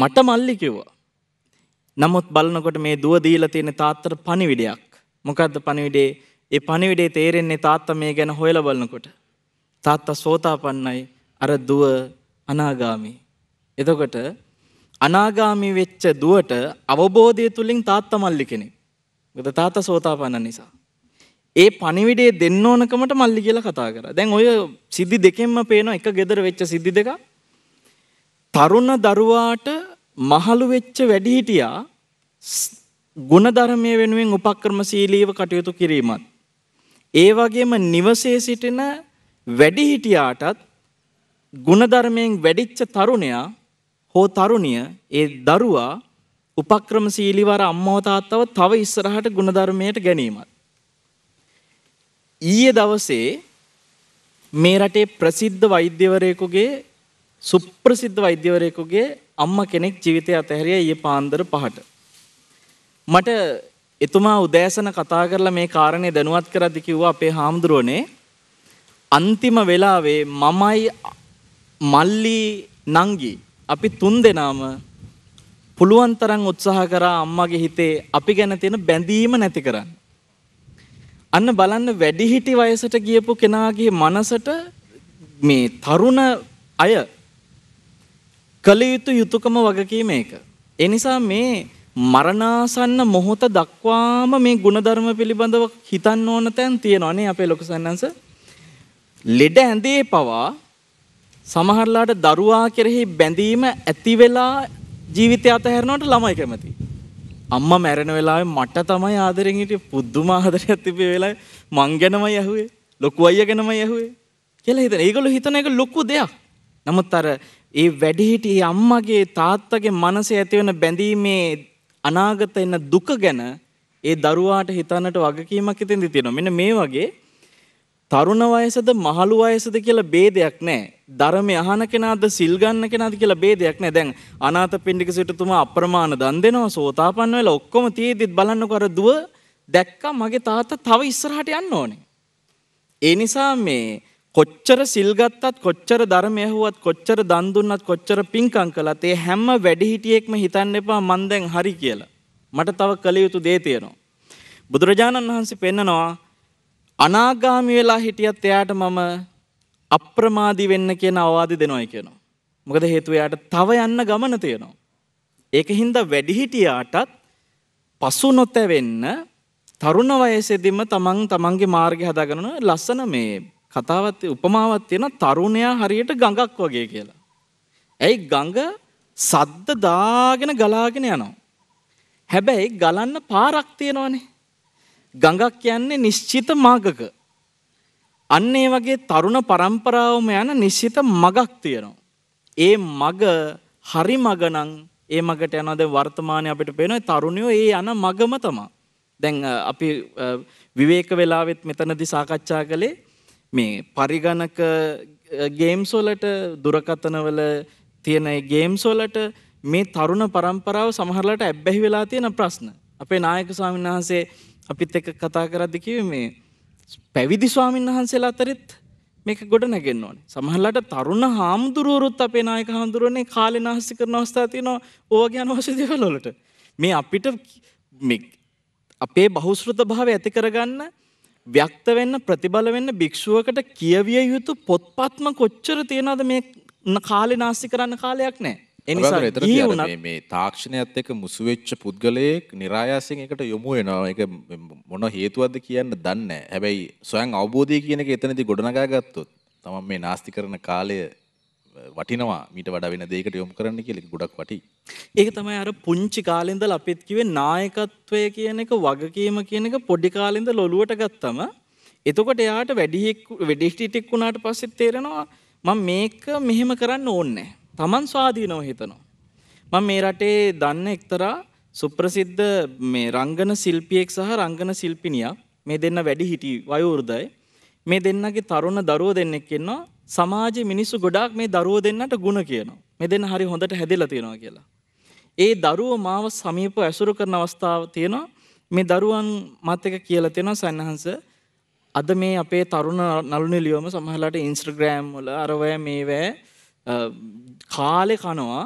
මට මල්ලි කිව්වා. නමුත් බලනකොට මේ දුව දීලා තියෙන තාත්තට පණිවිඩයක්. මොකද්ද පණිවිඩේ? ඒ පණිවිඩේ තේරෙන්නේ තාත්තා මේ ගැන හොයලා බලනකොට. තාත්තා සෝතාපන්නයි, අර දුව අනාගාමි. එතකොට අනාගාමි වෙච්ච දුවට අවබෝධය තුලින් තාත්තා මල්ලි කෙනෙක්. මොකද තාත්තා සෝතාපන්න නිසා. ඒ පණිවිඩේ දෙන්න ඕනකමට මල්ලි කියලා කතා කරා. දැන් ඔය සිද්ධි දෙකෙන්ම පේනවා එක gedara වෙච්ච සිද්ධි දෙකක් තරුණ දරුවාට මහලු වෙච්ච වැඩිහිටියා ගුණධර්මය වෙනුවෙන් උපක්‍රමශීලීව කටයුතු කිරීමත්. ඒ වගේම නිවසේ සිටින වැඩිහිටියාටත් ගුණධර්මයෙන් වැඩිච්ච තරුණයා හෝ තරුණිය ඒ දරුවා උපක්‍රමශීලීවර අම්මව තාත්තව තව ඉස්සරහට ගුණධර්මයට ගැනීමත්. ඊයේ දවසේ මේ රටේ ප්‍රසිද්ධ වෛද්‍යවරයෙකුගේ සුප්‍රසිද්ධ වෛද්‍යවරයෙකුගේ අම්මා කෙනෙක් ජීවිතය අතහැරියා ඊයේ පාන්දර 5ට. මට එතුමා උදෑසන කතා කරලා මේ කාරණේ දැනුවත් කරද්දි කිව්වා අපේ හාමුදුරුවනේ අන්තිම වෙලාවේ මමයි මල්ලි නංගි අපි තුන් දෙනාම පුළුවන් තරම් උත්සාහ කරා අම්මගේ හිතේ අපි ගැන තියෙන බැඳීම නැති කරන්න. අන්න බලන්න වැඩිහිටි වයසට ගියපු කෙනාගේ මනසට මේ තරුණ අය කළ යුතු යුතුයකම වගකීම ඒක. ඒ නිසා මේ මරණාසන්න මොහොත දක්වාම මේ ಗುಣධර්ම පිළිබඳව හිතන්න ඕන තැන් තියෙනවානේ අපේ ලොකු සන්නංශ. ලෙඩ ඇඳේ පවා සමහරලාට දරුවා කෙරෙහි බැඳීම ඇති වෙලා ජීවිතය අතහැරනවට ළමයි කැමති. අම්මා මැරෙන වෙලාවේ මට තමයි ආදරෙන් හිටිය පුදුම ආදරයක් තිබේ වෙලාවේ මං ගැනමයි ඇහුවේ ලොකු අයියා ගැනමයි ඇහුවේ කියලා හිතන. ඒගොල්ලෝ හිතන එක ලොකු දෙයක්. නමුත් අර ඒ වැඩිහිටිය අම්මගේ තාත්තගේ මනසේ ඇතිවන බැඳීමේ අනාගත එන දුක ගැන ඒ දරුවාට හිතන්නට වගකීමක් ඉතින්දි තියෙනවා. මෙන්න මේ වගේ තරුණ වයසද මහලු වයසද කියලා ભેදයක් නැහැ. ධර්මය අහන කෙනාද සිල් ගන්න කෙනාද කියලා ભેදයක් නැහැ. දැන් අනාථපිණ්ඩික සිටුතුමා අප්‍රමාණ දන් දෙනවා සෝතාපන්න වෙලා ඔක්කොම තියේදිත් බලන්නකො අර දුව දැක්කා මගේ තාත්තා තව ඉස්සරහට යන්න ඕනේ. ඒ නිසා මේ කොච්චර සිල්ගත්තත් කොච්චර ධර්ම ඇහුවත් කොච්චර දන් දුන්නත් කොච්චර පිංකම් කළත් ඒ හැම වැඩිහිටියෙක්ම හිතන්න එපා මං දැන් හරි කියලා. මට තව කළ යුතු දේ තියෙනවා. බුදුරජාණන් වහන්සේ පෙන්නනවා අනාගාමි වෙලා හිටියත් එයාට මම අප්‍රමාදී වෙන්න කියන අවවාදි දෙනවයි කියනවා. මොකද හේතුව එයාට තව යන්න ගමන තියෙනවා. ඒක හින්දා වැඩිහිටියාටත් පසු නොතැවෙන්න තරුණ වයසේදීම තමන් තමන්ගේ මාර්ගය හදාගන්න ලස්සන මේ කතාවත් උපමාවත් තියෙන තරුණයා හරියට ගඟක් වගේ කියලා. ඇයි ගඟ සද්ද දාගෙන ගලාගෙන යනවා. හැබැයි ගලන්න පාරක් තියෙනවනේ. ගඟක් කියන්නේ නිශ්චිත මාර්ගක. අන්න ඒ වගේ තරුණ પરම්පරාවම යන නිශ්චිත මගක් තියෙනවා. ඒ මග හරි මග නම් ඒ මගට යනවා දැන් වර්තමානයේ අපිට පේනවා තරුණයෝ ඒ යන මගම තමයි. දැන් අපි විවේක වෙලාවෙත් මෙතනදී සාකච්ඡා කළේ මේ පරිගණක ගේම්ස් වලට දුරකථනවල තියෙන ගේම්ස් වලට මේ තරුණ පරම්පරාව සමහරලට ඇබ්බැහි වෙලා තියෙන ප්‍රශ්න. අපේ නායක ස්වාමීන් වහන්සේ අපිත් එක්ක කතා කරද්දී කිව්වේ මේ පැවිදි ස්වාමීන් වහන්සේලා අතරෙත් මේක ගොඩ නැගෙන්න ඕනේ. සමහරලට තරුණ හාමුදුරුවරුත් අපේ නායක හාමුදුරුවනේ කාලේ නාස්ති කරන අවස්ථා තියෙනවා. ඕවා ගැන අවශ්‍ය දේවල් වලට. මේ අපිට මේ අපේ බහුශ්‍රත භාවය ඇති කරගන්න ව්‍යක්ත වෙන්න ප්‍රතිබල වෙන්න භික්ෂුවකට කියවිය යුතු පොත්පත්ම කොච්චර තියෙනද මේ කාලේ නාස්ති කරන්න කාලයක් නෑ. එනිසා
මේ තාක්ෂණයත් එක්ක මුසු වෙච්ච පුද්ගලයෙක් નિરાයාසයෙන් ඒකට යොමු වෙනවා. ඒක මොන හේතුවක්ද කියන්න දන්නේ නැහැ. හැබැයි සොයන් අවබෝධය කියන එක එතනදී ගොඩනගා ගත්තොත් තමයි මේ නාස්ති කරන කාලය වටිනවා මීට වඩා වෙන දෙයකට යොමු කරන්න කියලා ගොඩක් වටි.
ඒක තමයි අර පුංචි කාලේ ඉඳලා අපිත් කිව්වේ නායකත්වය කියන එක වගකීම කියන එක පොඩි කාලේ ඉඳලා ඔලුවට ගත්තම එතකොට එයාට වැඩිහික් වැඩිහිටියෙක් වුණාට පස්සේ තේරෙනවා මම මේක මෙහෙම කරන්න ඕනේ තමන් ස්වාධීනව හිතනවා. මම මේ රටේ දන්න එක්තරා සුප්‍රසිද්ධ මේ රංගන ශිල්පියෙක් සහ රංගන ශිල්පිනියක් මේ දෙන්න වැඩිහිටි වයෝවෘද්ධයි. මේ දෙන්නගේ තරුණ දරුවෝ දෙන්නෙක් ඉන්නවා. සමාජ මිනිස්සු ගොඩක් මේ දරුව දෙන්නට ගුණ කියනවා. මෙ දෙන්න හරි හොඳට හැදිලා තියෙනවා කියලා. ඒ දරුව මාව සමීප ඇසුරු කරන අවස්ථාව තියෙනවා. මේ දරුවන් මත් එක කියලා තියෙනවා සන්නහන්ස අද මේ අපේ තරුණ නළුනිලියොම සමහරලාට ඉන්ස්ටාග්‍රෑම් වල අරවය මේවැ කාලේ කනවා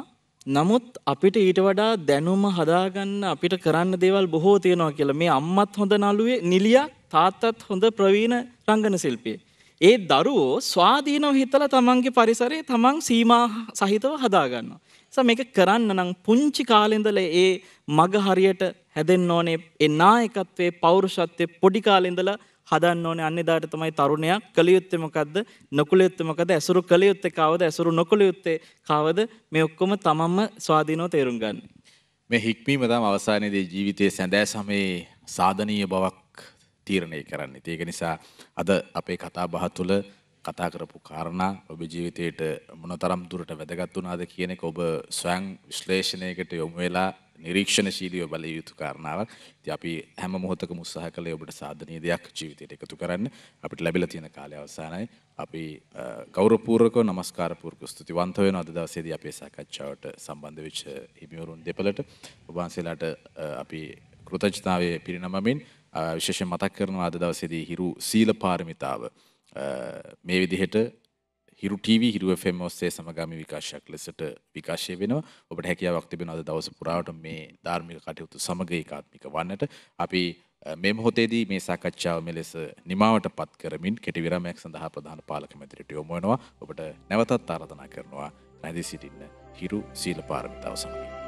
නමුත් අපිට ඊට වඩා දැනුම හදාගන්න අපිට කරන්න දේවල් බොහෝ තියෙනවා කියලා මේ අම්මත් හොඳ නළුවේ නිලියක් තාත්තත් හොඳ ප්‍රවීණ රංගන ශිල්පියෙක් ඒ දරුවෝ ස්වාධීනව හිතලා තමන්ගේ පරිසරේ තමන් සීමා සහිතව හදාගන්නවා. නිසා මේක කරන්න නම් පුංචි කාලේ ඉඳලා ඒ මග හරියට හැදෙන්න ඕනේ. ඒ නායකත්වයේ පෞරුෂත්වයේ පොඩි කාලේ ඉඳලා හදන්න ඕනේ. අන්න එදාට තමයි තරුණයා කළ යුත්තේ මොකද්ද? නොකළ යුත්තේ මොකද්ද? ඇසුරු කළ යුත්තේ කවද? ඇසුරු නොකළ යුත්තේ කවද? මේ ඔක්කොම තමන්ම ස්වාධීනව තේරුම්
ගන්න. මේ හික්මීම තමයි අවසානයේදී ජීවිතයේ සැඳෑ සමයේ සාධනීය බවක් තීරණය කරන්නේ. ඒක නිසා අද අපේ කතා බහ තුළ කතා කරපු කාරණා ඔබ ජීවිතයට මොනතරම් දුරට වැදගත් වුණාද කියන එක ඔබ ස්වයං විශ්ලේෂණයකට යොමු වෙලා නිරීක්ෂණශීලීව බලිය යුතු කාරණාවක්. ඉතින් අපි හැම මොහොතකම උත්සාහ කළේ ඔබට සාධනීය දෙයක් ජීවිතයට එකතු කරන්න. අපිට ලැබිලා තියෙන කාලය අවසానයි. අපි ගෞරවපූර්වකව নমස්කාරපූර්වක ස්තුතිවන්ත වෙනවා අද දවසේදී අපේ සාකච්ඡාවට සම්බන්ධ වෙච්ච හිමිවරුන් දෙපළට ඔබ වහන්සේලාට අපි කෘතඥතාවය පිරිනමමින් විශේෂ මතක් කරනවා අද දවසේදී හිරු සීල පාරමිතාව මේ විදිහට හිරු TV හිරු FM ඔස්සේ සමගාමී විකාශයක් ලෙසට විකාශය වෙනවා. ඔබට හැකියාවක් තිබෙනවා අද දවස පුරාවට මේ ධාර්මික කටයුතු සමග ඒකාත්මික වන්නට. අපි මේ මොහොතේදී මේ සාකච්ඡාව මෙලෙස නිමාවටපත් කරමින් කෙටි විරාමයක් සඳහා ප්‍රධාන පාලක මැදිරියට යොමු වෙනවා. ඔබට නැවතත් ආරාධනා කරනවා රැඳී සිටින්න හිරු සීල පාරමිතාව සමගින්.